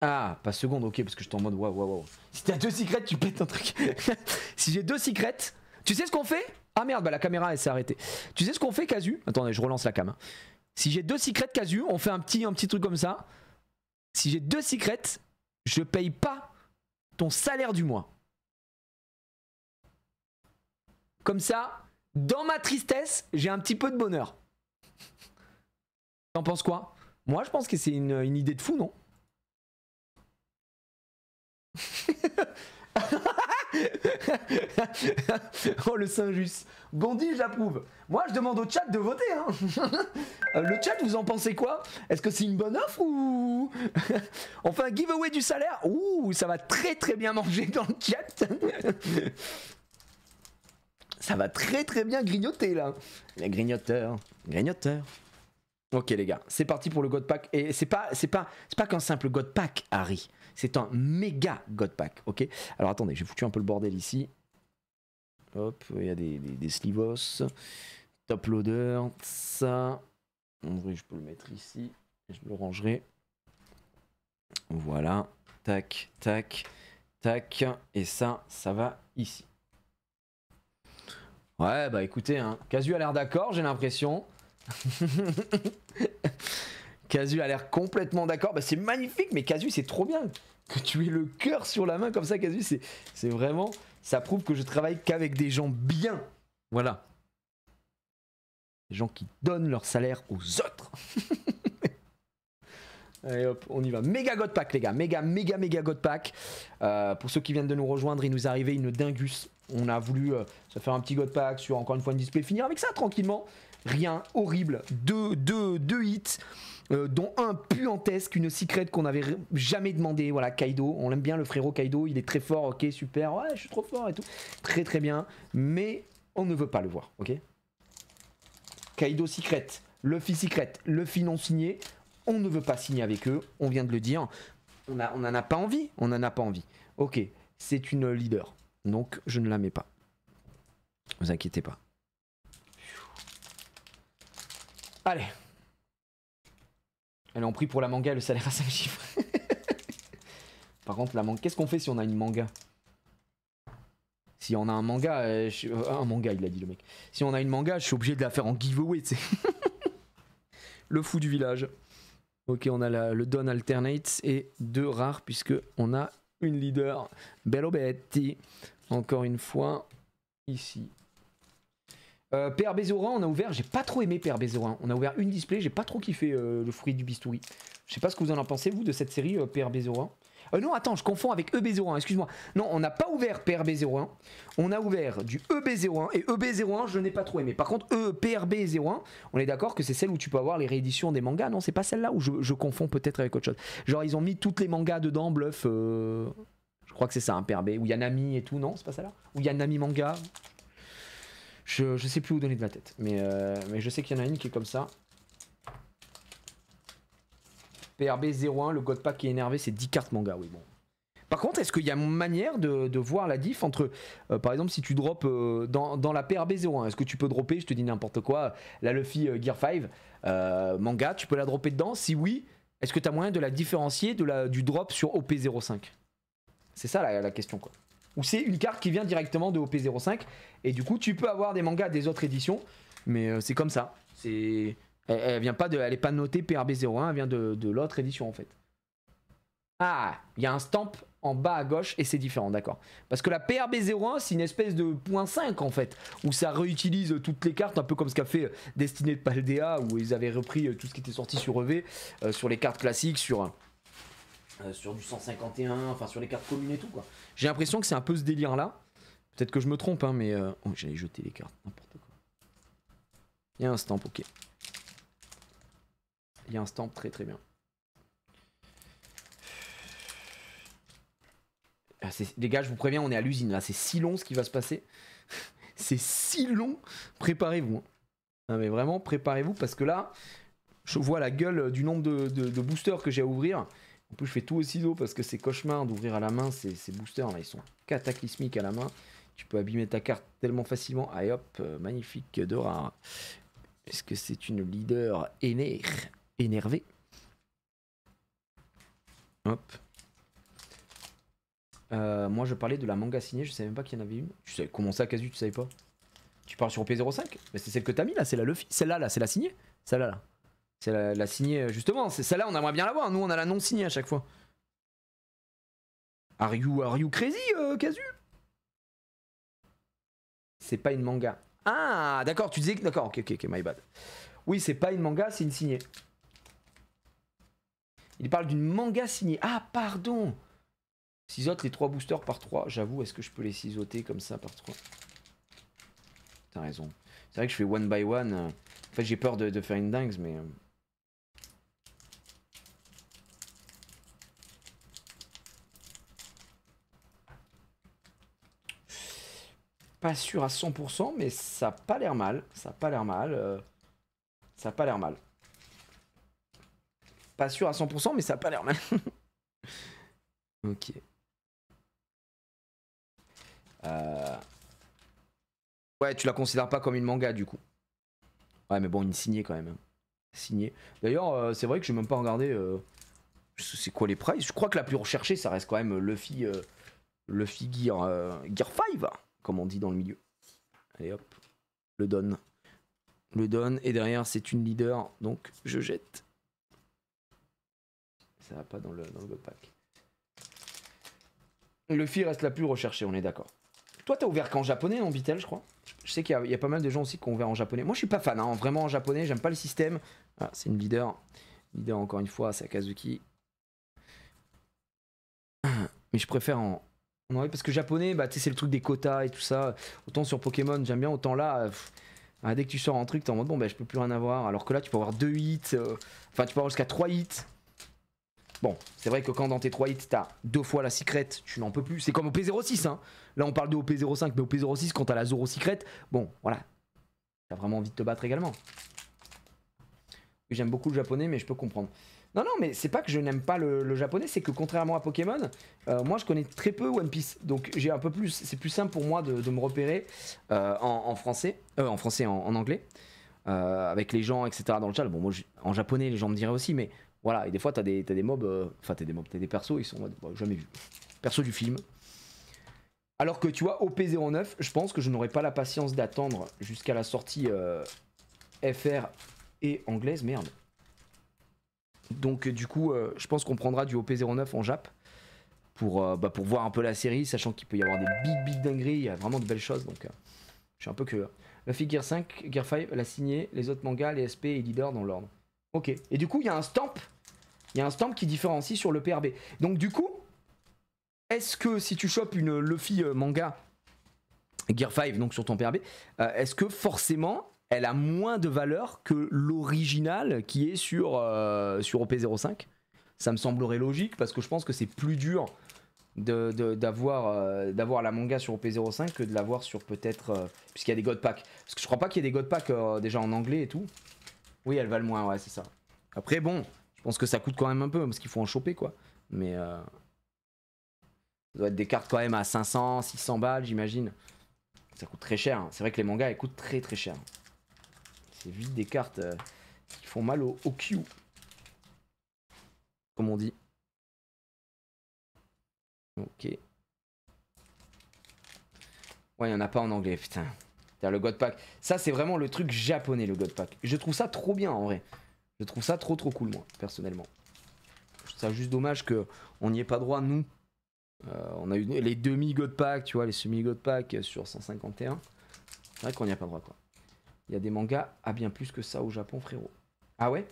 ah, pas seconde, ok, parce que je suis en mode waouh, waouh, waouh. Si t'as deux secrets, tu pètes un truc. Si j'ai deux secrets, tu sais ce qu'on fait Ah merde, bah la caméra elle s'est arrêtée. Tu sais ce qu'on fait, Casu Attendez, je relance la cam. Hein. Si j'ai deux secrets, Casu, on fait un petit, un petit truc comme ça. Si j'ai deux secrets, je paye pas ton salaire du mois. Comme ça, dans ma tristesse, j'ai un petit peu de bonheur. T'en penses quoi Moi, je pense que c'est une, une idée de fou, non oh le Saint-Just. Gondi, j'approuve. Moi, je demande au chat de voter. Hein. Euh, le chat, vous en pensez quoi Est-ce que c'est une bonne offre ou On fait un giveaway du salaire Ouh, ça va très très bien manger dans le chat. ça va très très bien grignoter là. grignoteur, grignoteur. Ok les gars, c'est parti pour le God Pack. Et c'est pas, c'est pas, c'est pas qu'un simple God Pack, Harry. C'est un méga God Pack, ok Alors attendez, j'ai foutu un peu le bordel ici. Hop, il y a des, des, slivos. Top loader, ça. En vrai, je peux le mettre ici. Je le rangerai. Voilà. Tac, tac, tac. Et ça, ça va ici. Ouais, bah écoutez, hein. Casu a l'air d'accord, j'ai l'impression. Casu a l'air complètement d'accord. Bah, c'est magnifique, mais Casu, c'est trop bien que tu aies le cœur sur la main comme ça, Casu. C'est vraiment. Ça prouve que je travaille qu'avec des gens bien. Voilà. Des gens qui donnent leur salaire aux autres. Allez hop, on y va. Méga God Pack, les gars. Méga, méga, méga God Pack. Euh, pour ceux qui viennent de nous rejoindre, il nous est arrivé une dingus. On a voulu euh, se faire un petit God Pack sur encore une fois une display. Finir avec ça tranquillement. Rien, horrible. Deux, deux, deux hits. Euh, dont un puantesque, une secret qu'on n'avait jamais demandé. Voilà, Kaido, on l'aime bien, le frérot Kaido, il est très fort, ok, super, ouais, je suis trop fort et tout. Très très bien, mais on ne veut pas le voir, ok Kaido Secret, Luffy Secret, Luffy non signé, on ne veut pas signer avec eux, on vient de le dire. On n'en a pas envie, on n'en a pas envie. Ok, c'est une leader, donc je ne la mets pas. Ne Vous inquiétez pas. Allez elle en prie pour la manga, le salaire à 5 chiffres. Par contre, la manga. Qu'est-ce qu'on fait si on a une manga Si on a un manga. Euh, euh, un manga, il a dit le mec. Si on a une manga, je suis obligé de la faire en giveaway, tu le fou du village. Ok, on a le Don Alternates et deux rares, puisque on a une leader. Bello betty. Encore une fois, ici. Euh, PRB01 on a ouvert, j'ai pas trop aimé PRB01 On a ouvert une display, j'ai pas trop kiffé euh, le fruit du bistouri. Je sais pas ce que vous en pensez, vous, de cette série euh, PRB01 non, attends, je confonds avec EB01, excuse-moi. Non, on n'a pas ouvert PRB01, on a ouvert du EB01, et EB01, je n'ai pas trop aimé. Par contre, EPRB01, on est d'accord que c'est celle où tu peux avoir les rééditions des mangas, non C'est pas celle-là où je, confonds peut-être avec autre chose. Genre, ils ont mis toutes les mangas dedans, bluff. Je crois que c'est ça, un hein, PRB, où Yanami et tout, non C'est pas celle-là Où Yanami manga je, sais plus où donner de la tête, mais, euh, mais je sais qu'il y en a une qui est comme ça. PRB01, le Godpack qui est énervé, c'est 10 cartes manga, oui, bon. Par contre, est-ce qu'il y a manière de, de, voir la diff entre, euh, par exemple, si tu drops euh, dans, dans, la PRB01, est-ce que tu peux dropper, je te dis n'importe quoi, la Luffy Gear 5 manga, tu peux la dropper dedans Si oui, est-ce que tu as moyen de la différencier de la, du drop sur OP05 C'est ça la, la question, quoi. Ou c'est une carte qui vient directement de OP05. Et du coup, tu peux avoir des mangas des autres éditions, mais euh, c'est comme ça. C'est, elle, n'est pas de, elle notée PRB01, elle vient de, l'autre édition en fait. Ah, il y a un stamp en bas à gauche et c'est différent, d'accord. Parce que la PRB01, c'est une espèce de point 5 en fait, où ça réutilise toutes les cartes, un peu comme ce qu'a fait euh, Destiné de Paldea, où ils avaient repris euh, tout ce qui était sorti sur EV, sur les cartes classiques, sur euh, sur du 151, enfin sur les cartes communes et tout quoi. J'ai l'impression que c'est un peu ce délire là. Peut-être que je me trompe, hein, mais. Euh, oh, j'allais jeter les cartes, n'importe quoi. Il y a un stamp, ok. Il y a un stamp très très bien. Ah, les gars, je vous préviens, on est à l'usine là, c'est si long ce qui va se passer. c'est si long, préparez-vous. Hein. mais vraiment, préparez-vous parce que là, je vois la gueule du nombre de boosters que j'ai à ouvrir. En plus, je fais tout au ciseau parce que c'est cauchemar d'ouvrir à la main ces, boosters. Là, ils sont cataclysmiques à la main. Tu peux abîmer ta carte tellement facilement. Ah, hop, euh, magnifique euh, de rare. Est-ce que c'est une leader énervée Hop. Euh, moi, je parlais de la manga signée. Je savais même pas qu'il y en avait une. Tu sais, comment ça, Casu Tu savais pas Tu parles sur P05 Mais C'est celle que t'as mis là, c'est la Luffy. Celle-là, là, c'est la signée Celle-là, là. C'est la, signée, euh, justement. C'est celle-là, on aimerait bien la voir. Nous, on a la non signée à chaque fois. Are you, are you crazy, euh, Casu C'est pas une manga. Ah, d'accord, tu disais que. D'accord, ok, ok, my bad. Oui, c'est pas une manga, c'est une signée. Il parle d'une manga signée. Ah, pardon Cisote les trois boosters par trois. J'avoue, est-ce que je peux les cisoter comme ça par trois T'as raison. C'est vrai que je fais one by one. En fait, j'ai peur de, faire une dingue, mais. Euh, pas sûr à 100%, mais ça a pas l'air mal. Ça a pas l'air mal. Euh, ça a pas l'air mal. Pas sûr à 100%, mais ça n'a pas l'air mal. ok. Euh, ouais, tu la considères pas comme une manga du coup. Ouais, mais bon, une signée quand même. Hein. Signée. D'ailleurs, euh, c'est vrai que j'ai même pas regardé. c'est quoi les prix Je crois que la plus recherchée, ça reste quand même Luffy. Luffy Gear, Gear 5 comme on dit dans le milieu. Allez hop, le donne. Le donne, et derrière c'est une leader, donc je jette. Ça va pas dans le, dans le pack. Le Fi reste la plus recherchée, on est d'accord. Toi, t'as ouvert qu'en japonais, non, Vitel, je crois Je sais qu'il y, a pas mal de gens aussi qui ont ouvert en japonais. Moi, je suis pas fan, hein. vraiment en japonais, j'aime pas le système. Ah, c'est une leader. Leader, encore une fois, C'est kazuki Mais je préfère en, Ouais, parce que japonais, bah, c'est le truc des quotas et tout ça. Autant sur Pokémon, j'aime bien, autant là, hein, dès que tu sors un truc, t'es en mode bon, bah, je peux plus rien avoir. Alors que là, tu peux avoir deux hits, euh, enfin, tu peux avoir jusqu'à 3 hits. Bon, c'est vrai que quand dans tes 3 hits, t'as deux fois la secrète, tu n'en peux plus. C'est comme au p 06 hein. Là, on parle de OP05, mais au p 06 quand t'as la Zoro secrète, bon, voilà. T'as vraiment envie de te battre également. J'aime beaucoup le japonais, mais je peux comprendre. Non, non, mais c'est pas que je n'aime pas le, japonais, c'est que contrairement à Pokémon, euh, moi je connais très peu One Piece. Donc j'ai un peu plus, c'est plus simple pour moi de, me repérer euh, euh, en, français, en français, en, anglais, avec les gens, etc. dans le chat. Bon, moi en japonais, les gens me diraient aussi, mais voilà. Et des fois, t'as des, des mobs, enfin, t'as des mobs, t'as des persos, ils sont jamais vus. Perso du film. Alors que tu vois, OP09, je pense que je n'aurais pas la patience d'attendre jusqu'à la sortie FR et anglaise, merde. Donc euh, du coup, euh, je pense qu'on prendra du OP09 en Jap pour, euh, bah, pour voir un peu la série, sachant qu'il peut y avoir des big big dingueries, il y a vraiment de belles choses. Donc je suis un peu que... La fille Gear 5, Gear 5, l'a signée. les autres mangas, les SP et Leader dans l'ordre. Ok. Et du coup, il y a un stamp. Il y a un stamp qui différencie sur le PRB. Donc du coup, est-ce que si tu chopes une Luffy manga Gear 5, donc sur ton PRB, est-ce que forcément elle a moins de valeur que l'original qui est sur, euh, sur OP05. Ça me semblerait logique parce que je pense que c'est plus dur d'avoir euh, de, la manga sur OP05 que de l'avoir sur peut-être. Euh, puisqu'il y a des God Parce que je crois pas qu'il y ait des God déjà en anglais et tout. Oui, elles valent moins, ouais, c'est ça. Après, bon, je pense que ça coûte quand même un peu parce qu'il faut en choper quoi. Mais. Ça doit être des cartes quand même à 500, 600 balles, j'imagine. Ça coûte très cher. Hein. C'est vrai que les mangas, elles coûtent très très cher. C'est vite des cartes euh, qui font mal au, Q. Comme on dit. Ok. Ouais, il n'y en a pas en anglais, putain. le God Pack. Ça, c'est vraiment le truc japonais, le God Pack. Je trouve ça trop bien, en vrai. Je trouve ça trop, trop cool, moi, personnellement. C'est ça juste dommage que on n'y ait pas droit, nous. Euh, on a eu les demi-God Pack, tu vois, les semi-God Pack sur 151. C'est vrai qu'on n'y a pas droit, quoi. Il y a des mangas à bien plus que ça au Japon, frérot. Ah ouais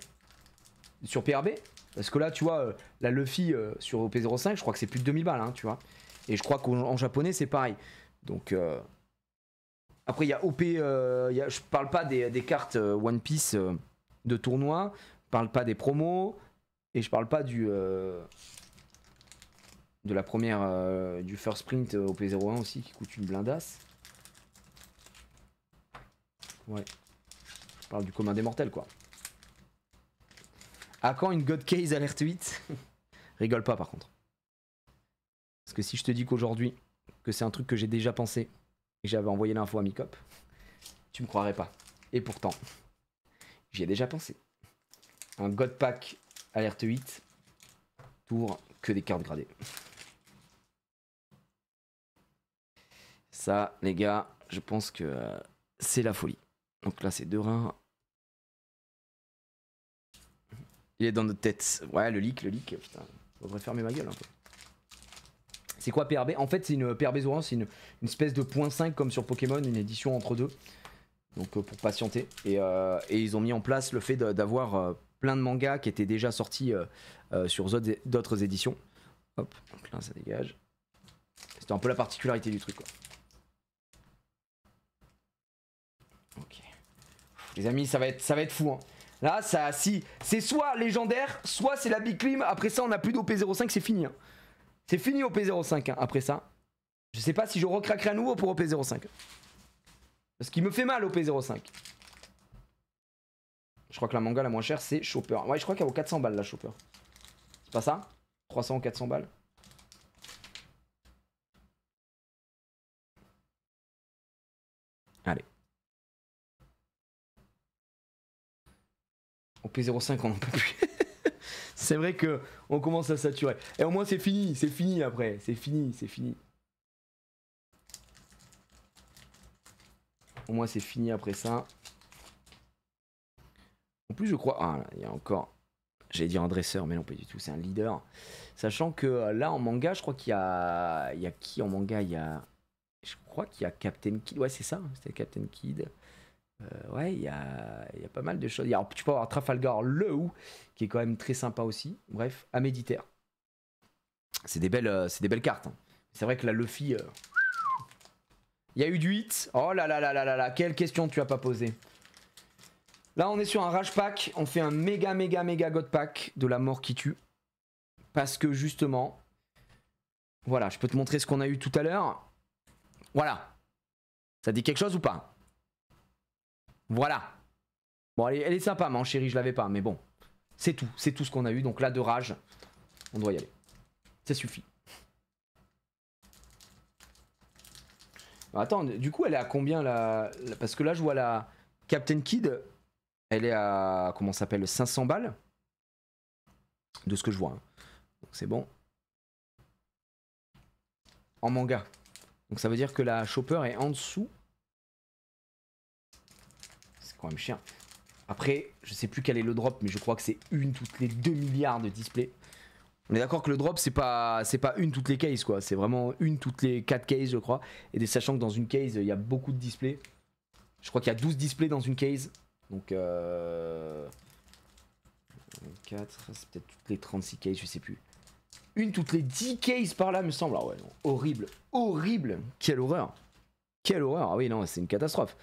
Sur PRB Parce que là, tu vois, euh, la Luffy euh, sur OP05, je crois que c'est plus de 2000 balles, hein, tu vois. Et je crois qu'en japonais, c'est pareil. Donc. Euh, après, il y a OP. Je parle pas des, cartes One Piece de tournoi. Je parle pas des promos. Et je parle pas du. De la première. du first print OP01 aussi, qui coûte une blindasse. Ouais. parle du commun des mortels, quoi. À quand une God Case alerte 8 Rigole pas, par contre. Parce que si je te dis qu'aujourd'hui, que c'est un truc que j'ai déjà pensé, et que j'avais envoyé l'info à Micop, tu me croirais pas. Et pourtant, j'y ai déjà pensé. Un God Pack alerte 8 Pour que des cartes gradées. Ça, les gars, je pense que euh, c'est la folie. Donc là, c'est deux reins. Il est dans notre tête. Ouais, le leak, le leak. Putain, devrait fermer ma gueule un peu. C'est quoi PRB En fait, c'est une euh, PRB Zoran, c'est une, espèce de point 5 comme sur Pokémon, une édition entre deux. Donc euh, pour patienter. Euh, et, ils ont mis en place le fait d'avoir plein de mangas qui étaient déjà sortis sur d'autres éditions. Hop, donc là, ça dégage. C'était un peu la particularité du truc, Ok les amis, ça va être, ça va être fou. Hein. Là, ça, si, c'est soit légendaire, soit c'est la Big Clim. Après ça, on n'a plus d'OP05, c'est fini. Hein. C'est fini OP05 hein, après ça. Je sais pas si je recraquerai à nouveau pour OP05. Parce qu'il me fait mal OP05. Je crois que la manga la moins chère, c'est Chopper. Ouais, je crois qu'elle vaut 400 balles la Chopper. C'est pas ça 300 ou 400 balles Au P05, on n'en peut plus. c'est vrai que on commence à saturer. Et au moins c'est fini, c'est fini après, c'est fini, c'est fini. Au moins c'est fini après ça. En plus je crois... Ah là, il y a encore... j'ai dit un dresseur, mais non pas du tout, c'est un leader. Sachant que euh, là en manga, je crois qu'il y a... Il y a qui en manga Il y a... Je crois qu'il y a Captain Kid. Ouais c'est ça, hein, c'était Captain Kid. Euh, ouais, il y a, pas mal de choses. Y a, tu peux avoir Trafalgar le qui est quand même très sympa aussi. Bref, à méditer. C'est des belles, euh, c'est des belles cartes. Hein. C'est vrai que la Luffy. Euh, il y a eu du hit. Oh là là là là là là, quelle question tu as pas posée. Là, on est sur un Rage Pack. On fait un méga méga méga God Pack de la mort qui tue. Parce que justement. Voilà, je peux te montrer ce qu'on a eu tout à l'heure. Voilà. Ça dit quelque chose ou pas voilà. Bon, elle est, elle est sympa, mon chéri, je l'avais pas, mais bon. C'est tout, c'est tout ce qu'on a eu. Donc là, de rage, on doit y aller. Ça suffit. Attends, du coup, elle est à combien la... Parce que là, je vois la Captain Kid, elle est à comment s'appelle 500 balles de ce que je vois. Hein. Donc c'est bon. En manga. Donc ça veut dire que la Chopper est en dessous même Après, je sais plus quel est le drop, mais je crois que c'est une toutes les 2 milliards de displays. On est d'accord que le drop, c'est pas, c'est pas une toutes les cases, quoi. C'est vraiment une toutes les 4 cases, je crois. Et sachant que dans une case, il y a beaucoup de displays. Je crois qu'il y a 12 displays dans une case. Donc, euh... 4, c'est peut-être toutes les 36 cases, je sais plus. Une toutes les 10 cases par là, me semble. Ah horrible, horrible. Quelle horreur. Quelle horreur. Ah oui, non, c'est une catastrophe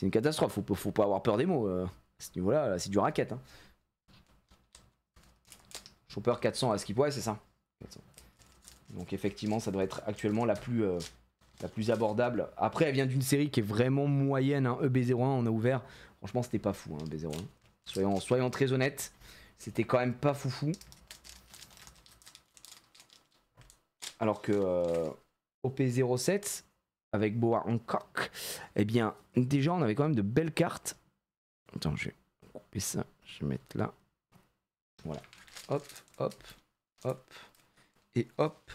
c'est une catastrophe. Faut, pas avoir peur des mots. Euh, à ce niveau-là, c'est du racket. Hein. Chopper 400 à ce qu'il ouais, c'est ça. Donc effectivement, ça doit être actuellement la plus, euh, la plus abordable. Après, elle vient d'une série qui est vraiment moyenne. EB01, on hein. e a ouvert. Franchement, c'était pas fou, hein, EB01. Soyons, très honnêtes, c'était quand même pas foufou. Alors que euh, OP07, avec Boa Hancock, eh bien, déjà, on avait quand même de belles cartes. Attends, je vais couper ça, je vais mettre là. Voilà. Hop, hop, hop, et hop.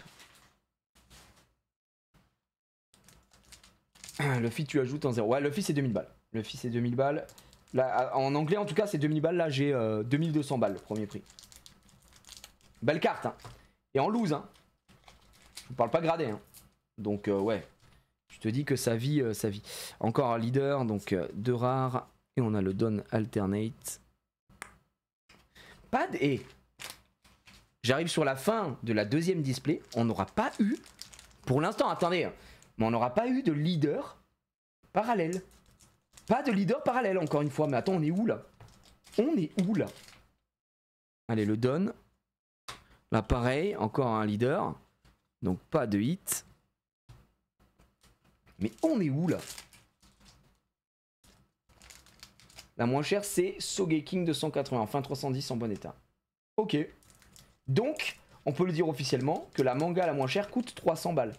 Ah, le fils, tu ajoutes en zéro. Ouais, le fils c'est 2000 balles. Le fils c'est 2000 balles. Là, en anglais, en tout cas, c'est 2000 balles. Là, j'ai 2200 euh, balles, le premier prix. Belle carte, hein. Et en loose, hein. Je vous parle pas gradé, hein. Donc, euh, ouais, Dit dis que sa vie, euh, sa vie. Encore un leader, donc euh, deux rares. Et on a le Don Alternate. Pas de... Et eh. j'arrive sur la fin de la deuxième display. On n'aura pas eu, pour l'instant, attendez, hein, mais on n'aura pas eu de leader parallèle. Pas de leader parallèle, encore une fois. Mais attends, on est où là On est où là Allez, le Don. Là, pareil, encore un leader. Donc pas de hit. Mais on est où là La moins chère, c'est Sogeking 280, enfin 310 en bon état. Ok. Donc, on peut le dire officiellement que la manga la moins chère coûte 300 balles.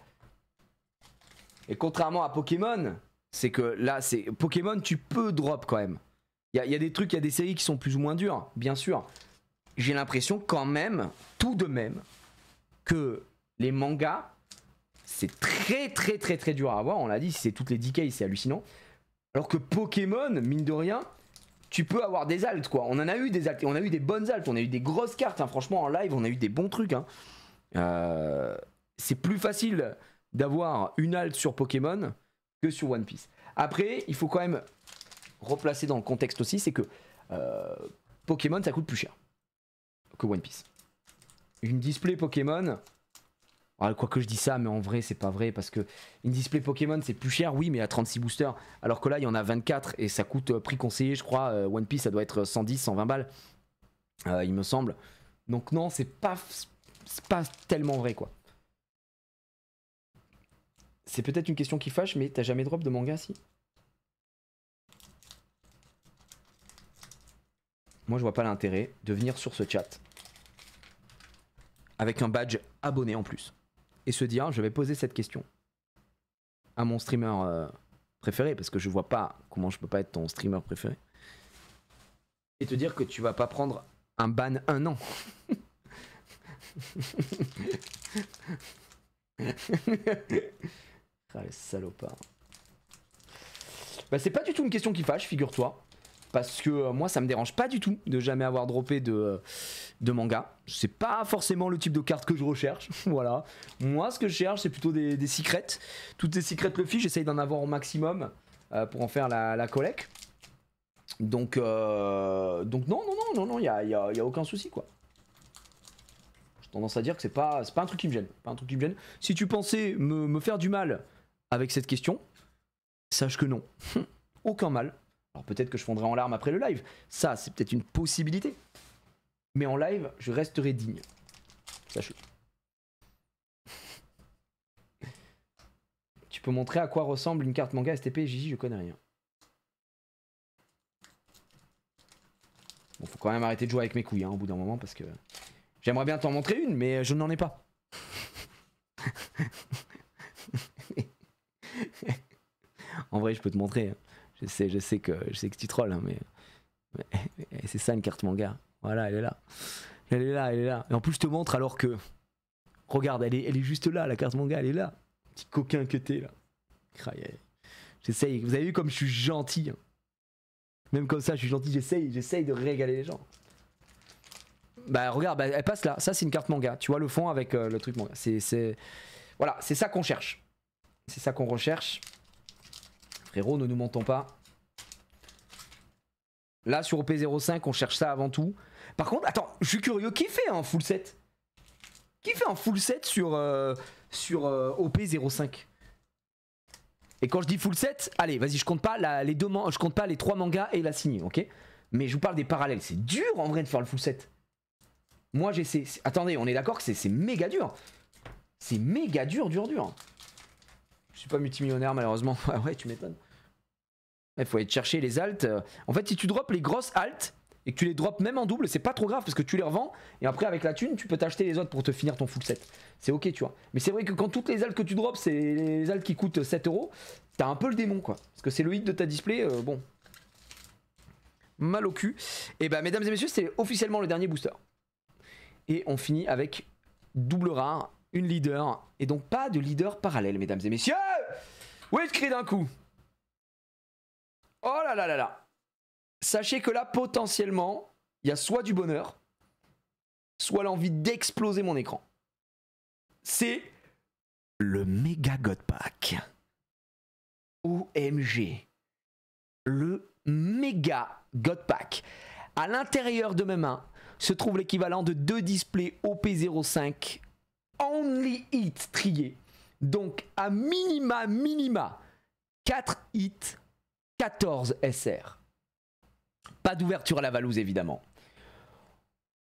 Et contrairement à Pokémon, c'est que là, c'est Pokémon, tu peux drop quand même. Il y, a des trucs, il y a des séries qui sont plus ou moins dures, bien sûr. J'ai l'impression quand même, tout de même, que les mangas c'est très très très très dur à avoir. On l'a dit, si c'est toutes les 10 c'est hallucinant. Alors que Pokémon, mine de rien, tu peux avoir des altes quoi. On en a eu des altes, on a eu des bonnes altes, on a eu des grosses cartes. Hein. Franchement, en live, on a eu des bons trucs. Hein. Euh, c'est plus facile d'avoir une alte sur Pokémon que sur One Piece. Après, il faut quand même replacer dans le contexte aussi, c'est que euh, Pokémon, ça coûte plus cher que One Piece. Une display Pokémon, ah, quoi que je dis ça, mais en vrai, c'est pas vrai parce que une display Pokémon c'est plus cher, oui, mais à 36 boosters. Alors que là, il y en a 24 et ça coûte euh, prix conseillé, je crois. Euh, One Piece, ça doit être 110, 120 balles, euh, il me semble. Donc, non, c'est pas, pas tellement vrai quoi. C'est peut-être une question qui fâche, mais t'as jamais drop de manga si Moi, je vois pas l'intérêt de venir sur ce chat avec un badge abonné en plus et se dire je vais poser cette question à mon streamer euh, préféré parce que je vois pas comment je peux pas être ton streamer préféré et te dire que tu vas pas prendre un ban un an. ah salopard. Bah c'est pas du tout une question qui fâche, figure-toi parce que euh, moi ça me dérange pas du tout de jamais avoir droppé de, euh, de manga. C'est pas forcément le type de carte que je recherche, voilà. Moi ce que je cherche c'est plutôt des, secrets. Toutes les secrets Luffy, j'essaye d'en avoir au maximum euh, pour en faire la, collecte. Donc, donc non, non, non, non, non, il n'y a, aucun souci quoi tendance à dire que c'est pas, pas un truc qui me gêne. Pas un truc qui me gêne. Si tu pensais me faire du mal avec cette question, sache que non. Aucun mal. Alors peut-être que je fondrai en larmes après le live. Ça, c'est peut-être une possibilité. Mais en live, je resterai digne. Sachez. tu peux montrer à quoi ressemble une carte manga STP Gigi, je connais rien. Bon, faut quand même arrêter de jouer avec mes couilles hein, au bout d'un moment parce que j'aimerais bien t'en montrer une, mais je n'en ai pas. en vrai, je peux te montrer. Hein. Je sais, que, je sais que tu trolls, hein, mais, c'est ça une carte manga. Voilà, elle est là. Elle est là, elle est là. Et en plus, je te montre alors que. Regarde, elle est, elle est juste là, la carte manga, elle est là. Petit coquin que t'es là. J'essaye. Vous avez vu comme je suis gentil. Hein. Même comme ça, je suis gentil, j'essaye, j'essaye de régaler les gens. Bah regarde, bah, elle passe là. Ça, c'est une carte manga. Tu vois le fond avec euh, le truc manga. C'est, voilà, c'est ça qu'on cherche. C'est ça qu'on recherche. Frérot, ne nous mentons pas. Là, sur OP05, on cherche ça avant tout. Par contre, attends, je suis curieux, qui fait un full set Qui fait un full set sur, euh, sur euh, OP05 Et quand je dis full set, allez, vas-y, je compte pas les deux je compte pas les trois mangas et la signée, ok Mais je vous parle des parallèles, c'est dur en vrai de faire le full set. Moi, j'essaie. Attendez, on est d'accord que c'est méga dur. C'est méga dur, dur, dur. Je suis pas multimillionnaire malheureusement. Ah ouais, tu m'étonnes. Il eh, faut aller chercher les altes. Euh. En fait, si tu drops les grosses altes et que tu les drops même en double, c'est pas trop grave parce que tu les revends et après avec la thune, tu peux t'acheter les autres pour te finir ton full set. C'est ok, tu vois. Mais c'est vrai que quand toutes les altes que tu drops, c'est les altes qui coûtent 7 euros, t'as un peu le démon quoi. Parce que c'est le hit de ta display, euh, bon. Mal au cul. Et eh bah, ben, mesdames et messieurs, c'est officiellement le dernier booster. Et on finit avec double rare, une leader et donc pas de leader parallèle, mesdames et messieurs. Oui, crie d'un coup. Oh là là là là. Sachez que là, potentiellement, il y a soit du bonheur, soit l'envie d'exploser mon écran. C'est le méga God Pack. OMG. Le méga God Pack. À l'intérieur de mes mains se trouve l'équivalent de deux displays OP05 Only Hit triés. Donc à minima, minima, 4 hits 14 SR. Pas d'ouverture à la Valouse évidemment.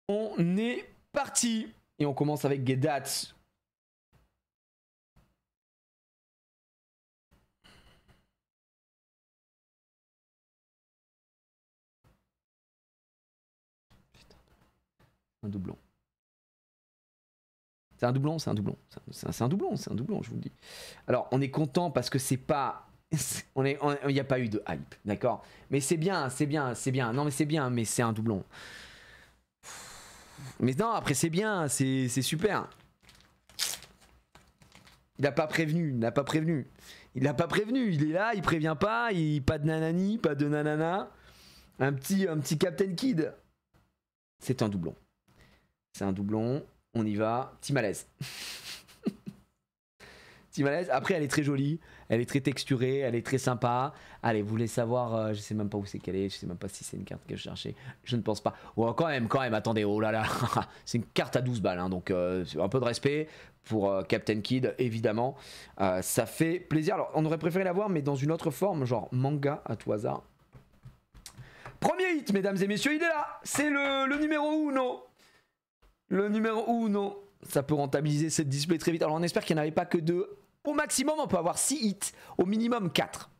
On est parti et on commence avec Gedats. Un doublon. C'est un doublon, c'est un doublon. C'est un, un doublon, c'est un doublon, je vous le dis. Alors, on est content parce que c'est pas on est, il n'y a pas eu de hype, d'accord Mais c'est bien, c'est bien, c'est bien. Non, mais c'est bien, mais c'est un doublon. Mais non, après c'est bien, c'est super. Il n'a pas prévenu, il n'a pas prévenu. Il n'a pas prévenu, il est là, il prévient pas, il pas de nanani, pas de nanana. Un petit, un petit Captain Kid. C'est un doublon. C'est un doublon, on y va. Petit malaise. petit malaise, après elle est très jolie. Elle est très texturée, elle est très sympa. Allez, vous voulez savoir, je euh, je sais même pas où c'est qu'elle est, je sais même pas si c'est une carte que je cherchais. Je ne pense pas. Oh, quand même, quand même, attendez, oh là là, c'est une carte à 12 balles, hein, donc euh, un peu de respect pour euh, Captain Kid, évidemment. ça fait plaisir. Alors, on aurait préféré l'avoir, mais dans une autre forme, genre manga à tout hasard. Premier hit, mesdames et messieurs, il est là C'est le, le numéro 1 Le numéro 1 ça peut rentabiliser cette display très vite. Alors on espère qu'il n'y en avait pas que deux au maximum, on peut avoir 6 hits. Au minimum, 4.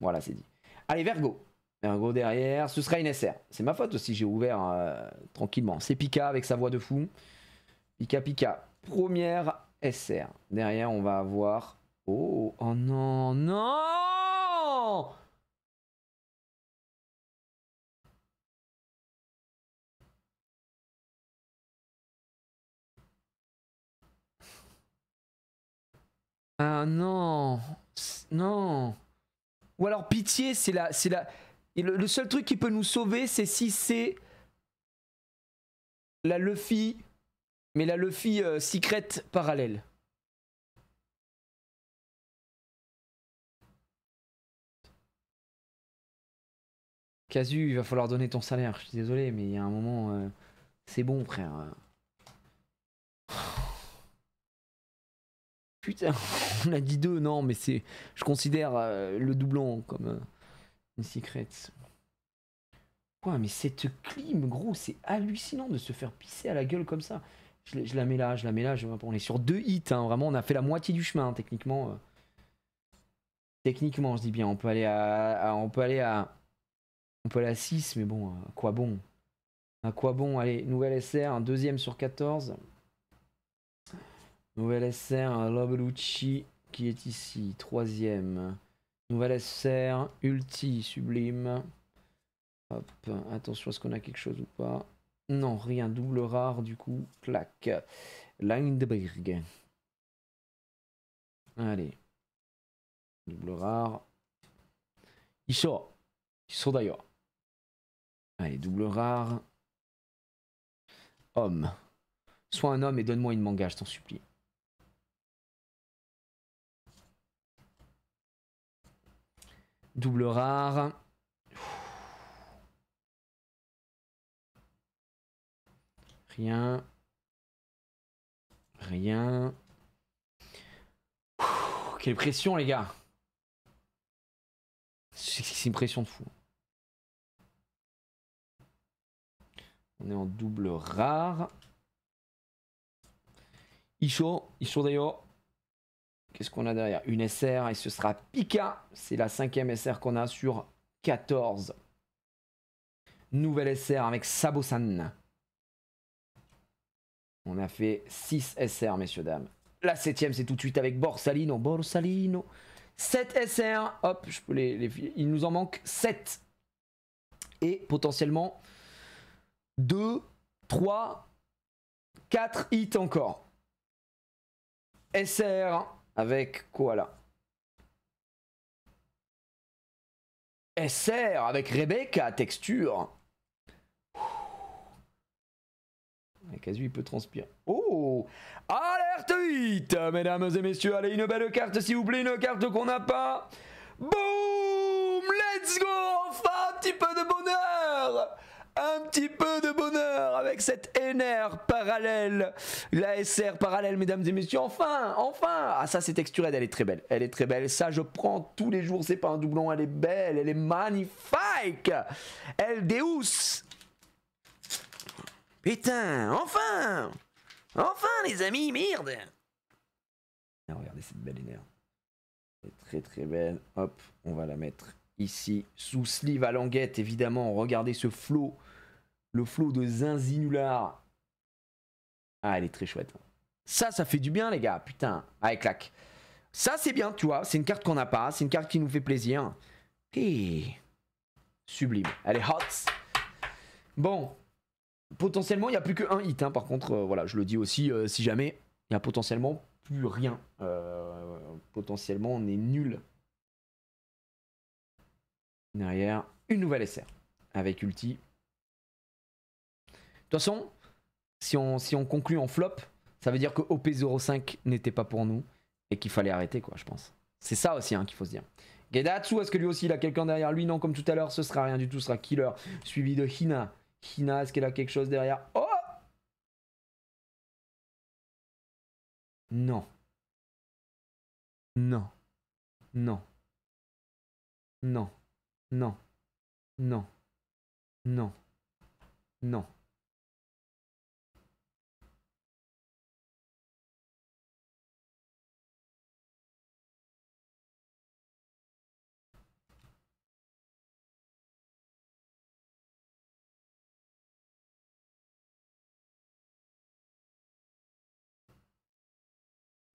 Voilà, c'est dit. Allez, Vergo. Vergo derrière. Ce sera une SR. C'est ma faute aussi, j'ai ouvert euh, tranquillement. C'est Pika avec sa voix de fou. Pika Pika. Première SR. Derrière, on va avoir... Oh, oh non, non Ah non, non. Ou alors pitié, c'est la, c'est la. le, seul truc qui peut nous sauver, c'est si c'est la Luffy, mais la Luffy euh, secrète parallèle. Casu, il va falloir donner ton salaire. Je suis désolé, mais il y a un moment, euh, c'est bon, frère. Putain, on a dit deux, non, mais c'est. Je considère euh, le doublon comme euh, une secret. Quoi mais cette clim, gros, c'est hallucinant de se faire pisser à la gueule comme ça. Je, la mets là, je la mets là, on est sur deux hits, hein, vraiment, on a fait la moitié du chemin, hein, techniquement. Euh. Techniquement, je dis bien, on peut aller à, on peut aller à. On peut aller à 6, mais bon, à quoi bon À quoi bon Allez, nouvelle SR, un deuxième sur 14. Nouvelle SR Lobelucci qui est ici, troisième. Nouvelle SR Ulti sublime. Hop, attention, est-ce qu'on a quelque chose ou pas Non, rien, double rare du coup, clac. Lindeberg. Allez. Double rare. Il sort, il sort d'ailleurs. Allez, double rare. Homme. Sois un homme et donne-moi une manga, je t'en supplie. Double rare. Rien. Rien. quelle pression, les gars. C'est une pression de fou. On est en double rare. Ils sont d'ailleurs. Qu'est-ce qu'on a derrière Une SR et ce sera Pika. C'est la cinquième SR qu'on a sur 14. Nouvelle SR avec Sabosan. On a fait 6 SR, messieurs, dames. La septième, c'est tout de suite avec Borsalino. Borsalino. 7 SR. Hop, je peux les, les, il nous en manque 7. Et potentiellement 2, 3, 4 hits encore. SR, avec quoi là SR avec Rebecca, texture. Casu, il peut transpirer. Oh Alerte 8 Mesdames et messieurs, allez, une belle carte, s'il vous plaît, une carte qu'on n'a pas. Boum Let's go Enfin, un petit peu de bonheur un petit peu de bonheur avec cette NR parallèle, la SR parallèle, mesdames et messieurs. Enfin, enfin Ah, ça, c'est texturé, elle est très belle. Elle est très belle. Ça, je prends tous les jours. C'est pas un doublon, elle est belle, elle est magnifique. elle déhousse Putain, enfin Enfin, les amis, merde ah, Regardez cette belle NR. Elle est très très belle. Hop, on va la mettre ici sous sleeve à languette évidemment regardez ce flot le flow de Zinzinular. Ah, elle est très chouette. Ça, ça fait du bien, les gars. Putain. Ah, clac Ça, c'est bien, tu vois. C'est une carte qu'on n'a pas. C'est une carte qui nous fait plaisir. Et... Sublime. Elle est hot. Bon. Potentiellement, il n'y a plus que un hit. Hein. Par contre, euh, voilà, je le dis aussi, euh, si jamais, il n'y a potentiellement plus rien. Euh, potentiellement, on est nul. Derrière, une nouvelle SR. Avec ulti, de toute façon, si on, conclut en flop, ça veut dire que OP05 n'était pas pour nous et qu'il fallait arrêter, quoi, je pense. C'est ça aussi hein, qu'il faut se dire. Gedatsu, est-ce que lui aussi il a quelqu'un derrière lui Non, comme tout à l'heure, ce sera rien du tout, ce sera Killer. Suivi de Hina. Hina, est-ce qu'elle a quelque chose derrière Oh Non. Non. Non. Non. Non. Non. Non. Non.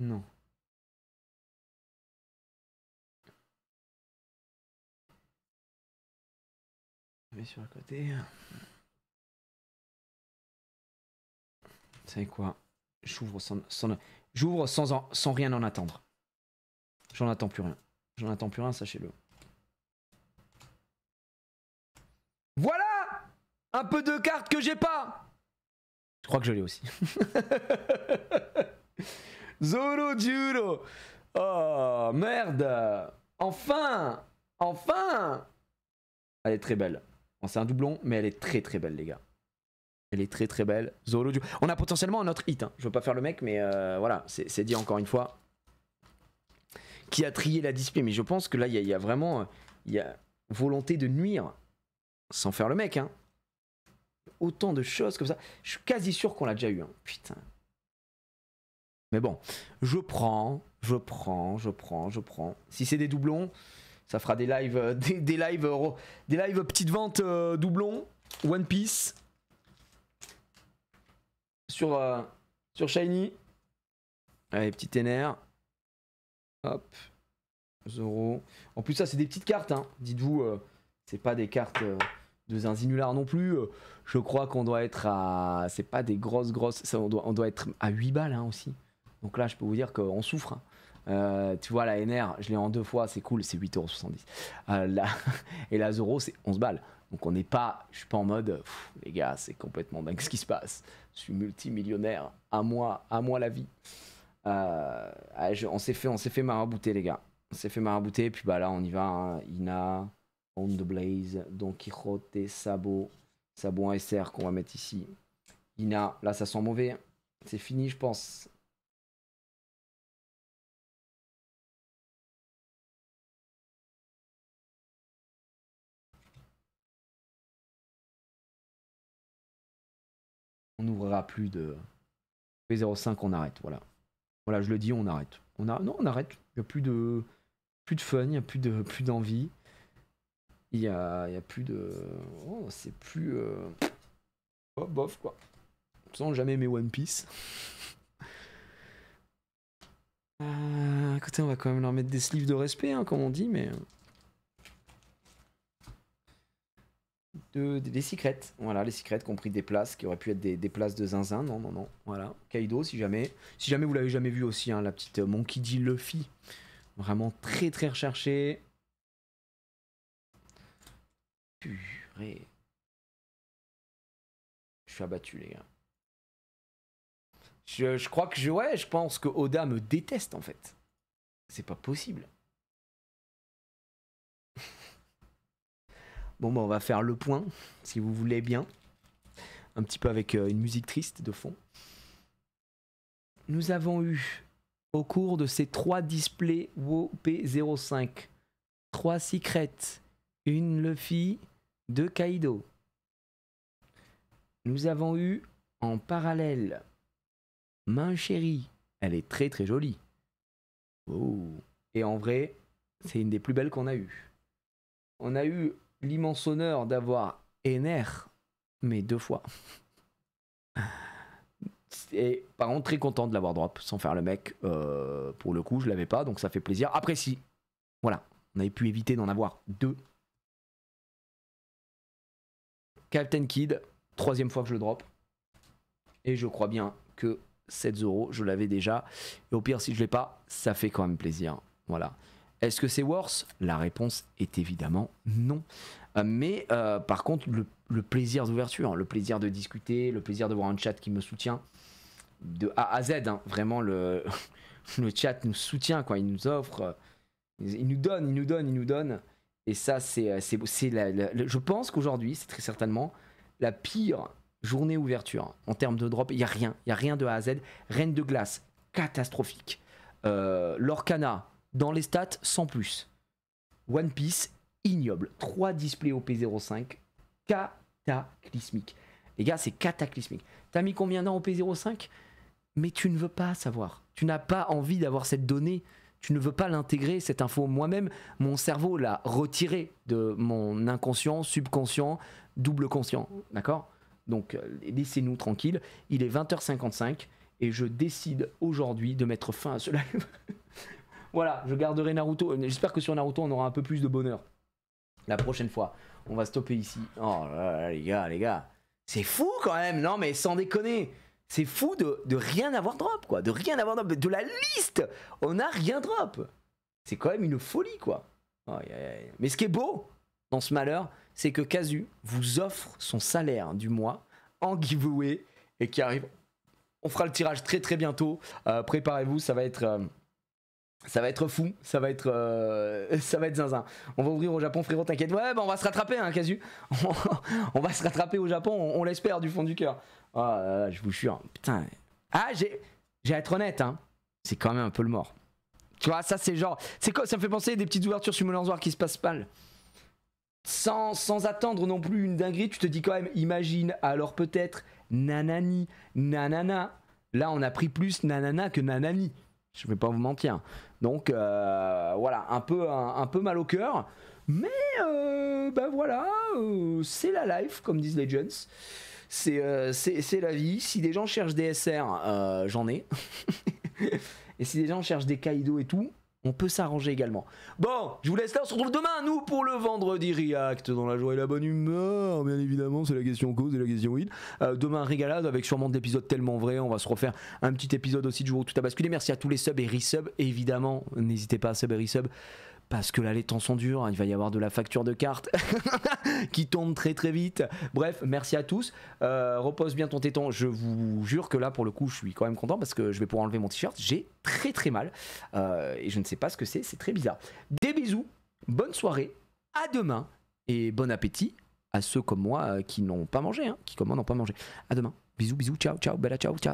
Non. Mais sur le côté. Vous savez quoi J'ouvre sans, j'ouvre sans, sans rien en attendre. J'en attends plus rien. J'en attends plus rien, sachez-le. Voilà Un peu de cartes que j'ai pas Je crois que je l'ai aussi. Zoro Juro Oh, merde Enfin Enfin Elle est très belle. c'est un doublon, mais elle est très très belle, les gars. Elle est très très belle. Zolo Juro. On a potentiellement un autre hit. Je hein. Je veux pas faire le mec, mais euh, voilà, c'est dit encore une fois. Qui a trié la display. Mais je pense que là, il y, a vraiment euh, il y a volonté de nuire. Sans faire le mec, hein. Autant de choses comme ça. Je suis quasi sûr qu'on l'a déjà eu. Hein. Putain, mais bon, je prends, je prends, je prends, je prends. Si c'est des doublons, ça fera des lives, euh, des, lives, des lives euh, petite vente euh, doublons, One Piece sur sur Shiny. Allez, petit TNR. Hop. zéro. En plus, ça, c'est des petites cartes. Hein. Dites-vous, c'est pas des cartes de Zinzinular non plus. Je crois qu'on doit être à. C'est pas des grosses, grosses. on, doit, on doit être à 8 balles hein, aussi. Donc là, je peux vous dire qu'on souffre. Hein. Euh, tu vois, la NR, je l'ai en deux fois, c'est cool, c'est 8,70€. Euh, la... Et la Zoro, c'est 11 balles. Donc on n'est pas, je suis pas en mode, les gars, c'est complètement dingue ce qui se passe. Je suis multimillionnaire, à moi, à moi la vie. Euh, on s'est fait, on fait marabouter les gars. On s'est fait marabouter, puis bah là on y va. Hein. Ina, On the Blaze, Don Quixote, Sabo, Sabo SR qu'on va mettre ici. Ina, là ça sent mauvais. C'est fini, je pense. on n'ouvrira plus de P05, on arrête. Voilà. Voilà, je le dis, on arrête. On a, non, on arrête. Il n'y a plus de, plus de fun, il n'y a plus de, plus d'envie. Il n'y a, plus de, oh, c'est plus, oh, bof quoi. Sans jamais mes One Piece. euh, écoutez, on va quand même leur mettre des sleeves de respect, hein, comme on dit, mais. Euh, des, secrets. Voilà, les secrets, compris des places qui auraient pu être des, places de zinzin. Non, non, non. Voilà. Kaido, si jamais. Si jamais vous l'avez jamais vu aussi, hein, la petite euh, Monkey D. Luffy. Vraiment très, très recherché Purée. Je suis abattu, les gars. Je, je crois que Ouais, je pense que Oda me déteste, en fait. C'est pas possible. Bon, bah, on va faire le point, si vous voulez bien. Un petit peu avec euh, une musique triste de fond. Nous avons eu, au cours de ces trois displays wop 05 trois secrets, une Luffy, deux Kaido. Nous avons eu en parallèle Main Chérie. Elle est très très jolie. Oh. Et en vrai, c'est une des plus belles qu'on a eues. On a eu l'immense honneur d'avoir NR, mais deux fois. Et par contre, très content de l'avoir drop sans faire le mec. Euh, pour le coup, je l'avais pas, donc ça fait plaisir. Après, si, voilà, on avait pu éviter d'en avoir deux. Captain Kid, troisième fois que je le drop. Et je crois bien que 7 euros, je l'avais déjà. Et au pire, si je l'ai pas, ça fait quand même plaisir. Voilà. Est-ce que c'est worse La réponse est évidemment non. Euh, mais euh, par contre, le, plaisir d'ouverture, hein, le plaisir de discuter, le plaisir de voir un chat qui me soutient de A à Z, hein, vraiment le, chat nous soutient, quoi. il nous offre, euh, il nous donne, il nous donne, il nous donne. Et ça, c'est, c'est, la, je pense qu'aujourd'hui, c'est très certainement la pire journée ouverture hein, en termes de drop. Il n'y a rien, il n'y a rien de A à Z. Reine de glace, catastrophique. Euh, Lorcana, dans les stats, sans plus. One Piece, ignoble. 3 displays OP05, cataclysmique. Les gars, c'est cataclysmique. T'as mis combien d'ans au P05 Mais tu ne veux pas savoir. Tu n'as pas envie d'avoir cette donnée. Tu ne veux pas l'intégrer, cette info. Moi-même, mon cerveau l'a retiré de mon inconscient, subconscient, double conscient. D'accord Donc, euh, laissez-nous tranquille. Il est 20h55 et je décide aujourd'hui de mettre fin à ce live. Voilà, je garderai Naruto. Euh, j'espère que sur Naruto, on aura un peu plus de bonheur. La prochaine fois, on va stopper ici. Oh là là, les gars, les gars. C'est fou quand même, non mais sans déconner. C'est fou de, rien avoir drop, quoi. De rien avoir drop. De la liste, on n'a rien drop. C'est quand même une folie, quoi. Mais ce qui est beau dans ce malheur, c'est que Kazu vous offre son salaire du mois en giveaway et qui arrive. On fera le tirage très très bientôt. Euh, préparez-vous, ça va être. Euh, ça va être fou, ça va être, euh, ça va être zinzin. On va ouvrir au Japon, frérot, t'inquiète. Ouais, bah on va se rattraper, hein, Casu. On, va se rattraper au Japon, on, l'espère du fond du cœur. Ah, je vous jure, putain. Ah, j'ai, j'ai à être honnête, hein. C'est quand même un peu le mort. Tu vois, ça c'est genre, c'est quoi Ça me fait penser des petites ouvertures sur Molenzoir qui se passent mal. Sans, sans attendre non plus une dinguerie, tu te dis quand même, imagine, alors peut-être, nanani, nanana. Là, on a pris plus nanana que nanani. Je vais pas vous mentir. Donc euh, voilà, un peu, un, peu mal au cœur. Mais ben voilà, euh, c'est la life, comme disent les Legends. C'est la vie. Si des gens cherchent des SR, j'en ai. et si des gens cherchent des Kaido et tout, on peut s'arranger également. Bon, je vous laisse là, on se retrouve demain, nous, pour le vendredi React, dans la joie et la bonne humeur, bien évidemment, c'est la question cause et la question heal. Euh, demain, régalade, avec sûrement de l'épisode tellement vrai, on va se refaire un petit épisode aussi du jour où tout a basculé. Merci à tous les subs et resubs, évidemment, n'hésitez pas à sub et resub parce que là les temps sont durs, hein, il va y avoir de la facture de carte qui tombe très très vite. Bref, merci à tous. Euh, repose bien ton téton. Je vous jure que là pour le coup, je suis quand même content parce que je vais pouvoir enlever mon t-shirt. J'ai très très mal euh, et je ne sais pas ce que c'est. C'est très bizarre. Des bisous, bonne soirée, à demain et bon appétit à ceux comme moi euh, qui n'ont pas mangé, hein, qui moi n'ont pas mangé. À demain. Bisous, bisous, ciao, ciao, bella, ciao, ciao.